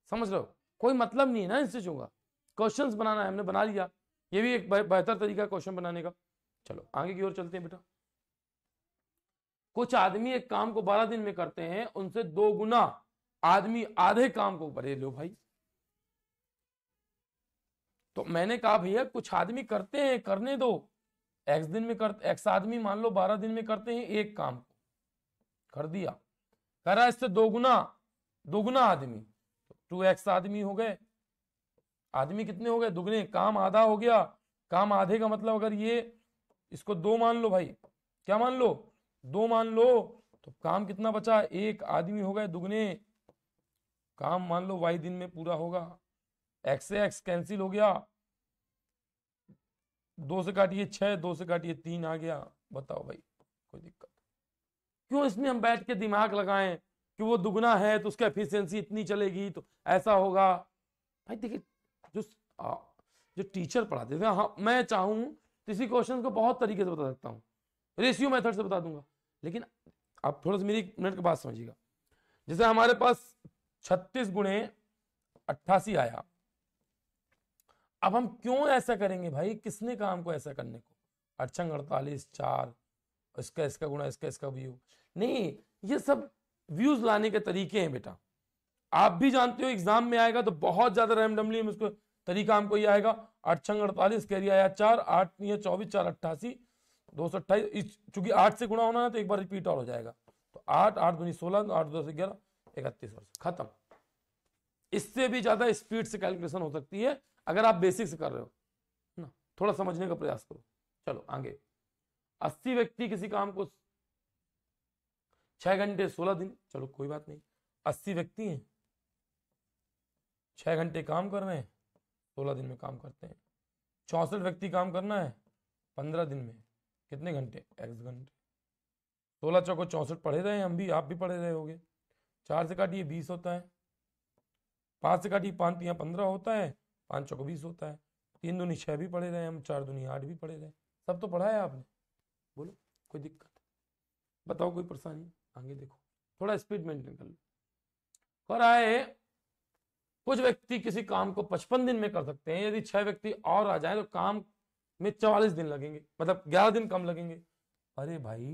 समझ लो कोई मतलब नहीं है ना इससे चीजों का क्वेश्चंस बनाना है हमने बना लिया ये भी एक बेहतर तरीका है क्वेश्चन बनाने का चलो आगे की ओर चलते हैं बेटा कुछ आदमी एक काम को बारह दिन में करते हैं उनसे दो गुना आदमी आधे काम को बरे लो भाई तो मैंने कहा भैया कुछ आदमी करते हैं करने दो एक्स दिन में करते एक्स आदमी मान लो बारह दिन में करते हैं एक काम को कर दिया करा इससे दो गुना दो गुना आदमी तो टू एक्स आदमी हो गए आदमी कितने हो गए दुगने काम आधा हो गया काम आधे का मतलब अगर ये इसको दो मान लो भाई क्या मान लो दो मान लो तो काम कितना बचा एक आदमी हो गए दुगने काम मान लो वाई दिन में पूरा होगा एक्स से एक्स कैंसिल हो गया दो से काटिए छह दो से काटिए तीन आ गया बताओ भाई कोई दिक्कत क्यों इसमें हम बैठ के दिमाग लगाएं कि वो दुगना है तो उसका एफिशिएंसी इतनी चलेगी तो ऐसा होगा भाई देखिए जो आ, जो टीचर पढ़ाते थे हाँ मैं चाहूँ तो इसी क्वेश्चन को बहुत तरीके से बता सकता हूँ रेशियो मेथड से बता दूंगा लेकिन आप थोड़ा सा मेरी एक मिनट के बाद समझिएगा जैसे हमारे पास छत्तीस गुणे अट्ठासी आया अब हम क्यों ऐसा करेंगे भाई किसने कहा हमको ऐसा करने को अड़छंग अड़तालीस चार इसका इसका गुणा इसका इसका व्यू नहीं ये सब व्यूज लाने के तरीके हैं बेटा आप भी जानते हो एग्जाम में आएगा तो बहुत ज्यादा रैमडमली तरीका हमको ये आएगा अड़छंग अड़तालीस कैरी आया चार आठ चौबीस चार अट्ठासी दो सौ अट्ठाईस चूंकि आठ से गुणा होना है तो एक बार रिपीट और हो जाएगा तो आठ आठ दूनी सोलह तो आठ दस ग्यारह इकतीस वर्ष खत्म इससे भी ज्यादा स्पीड से कैलकुलेशन हो सकती है अगर आप बेसिक से कर रहे हो ना थोड़ा समझने का प्रयास करो चलो आगे अस्सी व्यक्ति किसी काम को छह घंटे सोलह दिन चलो कोई बात नहीं अस्सी व्यक्ति हैं छह घंटे काम कर रहे हैं सोलह दिन में काम करते हैं चौसठ व्यक्ति काम करना है पंद्रह दिन में कितने घंटे एक्स घंटे सोलह चौको चौंसठ पढ़े रहे हैं हम भी आप भी पढ़े रहे होगे चार से काटिए बीस होता है पाँच से काटिए पाँच यहाँ पंद्रह होता है पाँच चौको बीस होता है तीन दूनी छः भी पढ़े रहे हैं हम चार दुनिया आठ भी पढ़े रहे हैं सब तो पढ़ा है आपने बोलो कोई दिक्कत बताओ कोई परेशानी आगे देखो थोड़ा स्पीड मेंटेन कर लो कर आए कुछ व्यक्ति किसी काम को पचपन दिन में कर सकते हैं यदि छह व्यक्ति और आ जाए तो काम में चवालीस दिन लगेंगे मतलब ग्यारह दिन कम लगेंगे अरे भाई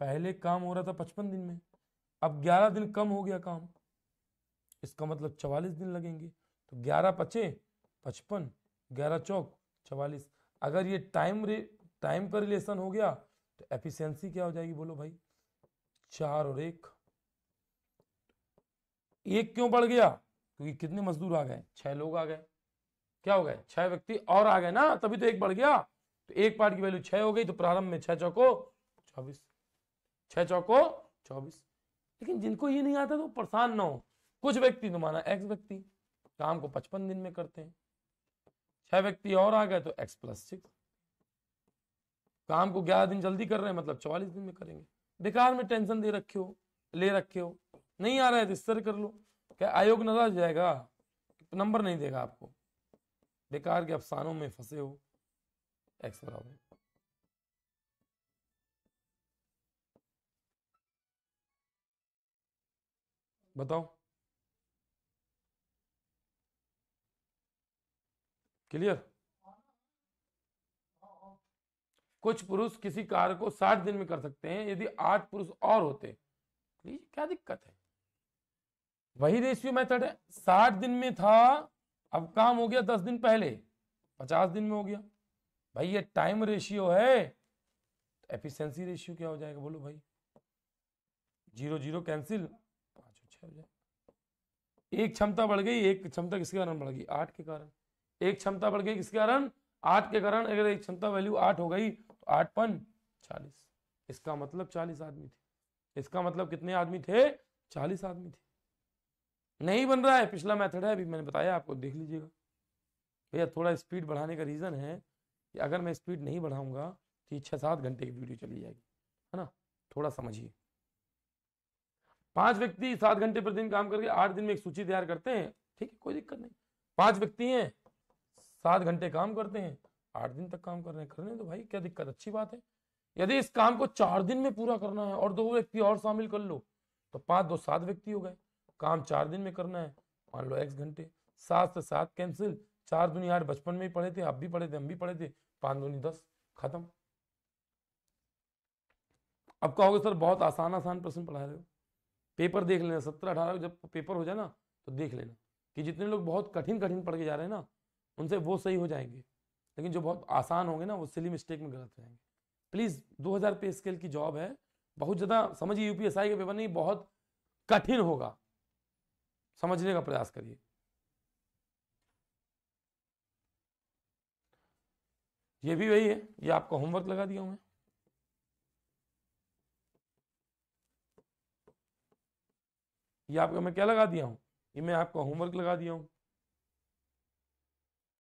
पहले काम हो रहा था पचपन दिन में अब ग्यारह दिन कम हो गया काम इसका मतलब चवालीस दिन लगेंगे तो ग्यारह पचे पचपन ग्यारह चौक चवालीस अगर ये टाइम रे टाइम का रिलेशन हो गया तो एफिशिएंसी क्या हो जाएगी बोलो भाई चार और एक एक क्यों बढ़ गया क्योंकि कितने मजदूर आ गए छह लोग आ गए क्या हो गए छह व्यक्ति और आ गए ना तभी तो एक बढ़ गया तो एक पार्ट की वैल्यू छह हो गई तो प्रारंभ में छह चौको चौबीस छह चौको चौबीस लेकिन जिनको ये नहीं आता तो परेशान ना हो कुछ व्यक्ति तो माना एक्स व्यक्ति काम को पचपन दिन में करते हैं छह व्यक्ति और आ गए तो एक्स प्लस सिक्स काम को ग्यारह दिन जल्दी कर रहे हैं मतलब चौवालीस दिन में करेंगे बेकार में टेंशन दे रखे हो ले रखे हो नहीं आ रहा है तो इस तरह कर लो क्या आयोग नाराज जाएगा नंबर नहीं देगा आपको बेकार के अफसानों में फंसे हो एक्स बराबर बताओ क्लियर कुछ पुरुष किसी कार्य को साठ दिन में कर सकते हैं यदि आठ पुरुष और होते क्या दिक्कत है वही रेशियो मेथड है साठ दिन में था अब काम हो गया दस दिन पहले पचास दिन में हो गया भाई ये टाइम रेशियो है एफिशिएंसी रेशियो तो क्या हो जाएगा बोलो भाई जीरो जीरो कैंसिल पांच छः हो जाएगा एक क्षमता बढ़ गई एक क्षमता किसके कारण बढ़ गई आठ के कारण एक क्षमता बढ़ गई किसके कारण आठ के कारण अगर एक क्षमता वैल्यू आठ हो गई तो आठ पन चालीस इसका मतलब चालीस आदमी थे इसका मतलब कितने आदमी थे चालीस आदमी थे नहीं बन रहा है पिछला मेथड है अभी मैंने बताया आपको देख लीजिएगा भैया थोड़ा स्पीड बढ़ाने का रीज़न है कि अगर मैं स्पीड नहीं बढ़ाऊंगा तो ये छः सात घंटे की वीडियो चली जाएगी है ना थोड़ा समझिए पांच व्यक्ति सात घंटे पर दिन काम करके आठ दिन में एक सूची तैयार करते हैं ठीक है कोई दिक्कत नहीं पांच व्यक्ति हैं सात घंटे काम करते हैं आठ दिन तक काम कर रहे हैं करने तो भाई क्या दिक्कत अच्छी बात है यदि इस काम को चार दिन में पूरा करना है और दो व्यक्ति और शामिल कर लो तो पांच दो सात व्यक्ति हो गए काम चार दिन में करना है मान लो एक्स घंटे सात से सात कैंसिल चार दुनिया आठ बचपन में ही पढ़े थे आप भी पढ़े थे हम भी पढ़े थे पांच दुनी दस खत्म अब कहोगे सर बहुत आसान आसान प्रश्न पढ़ा रहे हो पेपर देख लेना सत्रह अठारह जब पेपर हो जाए ना तो देख लेना कि जितने लोग बहुत कठिन कठिन पढ़ के जा रहे हैं ना उनसे वो सही हो जाएंगे लेकिन जो बहुत आसान होंगे ना वो सिली मिस्टेक में गलत हो जाएंगे प्लीज़ 2000 पे स्केल की जॉब है बहुत ज़्यादा समझिए यूपीएसआई का पेपर नहीं बहुत कठिन होगा समझने का प्रयास करिए ये भी वही है ये आपका होमवर्क लगा दिया हूं मैं ये आपका मैं क्या लगा दिया हूं ये मैं आपका होमवर्क लगा दिया हूं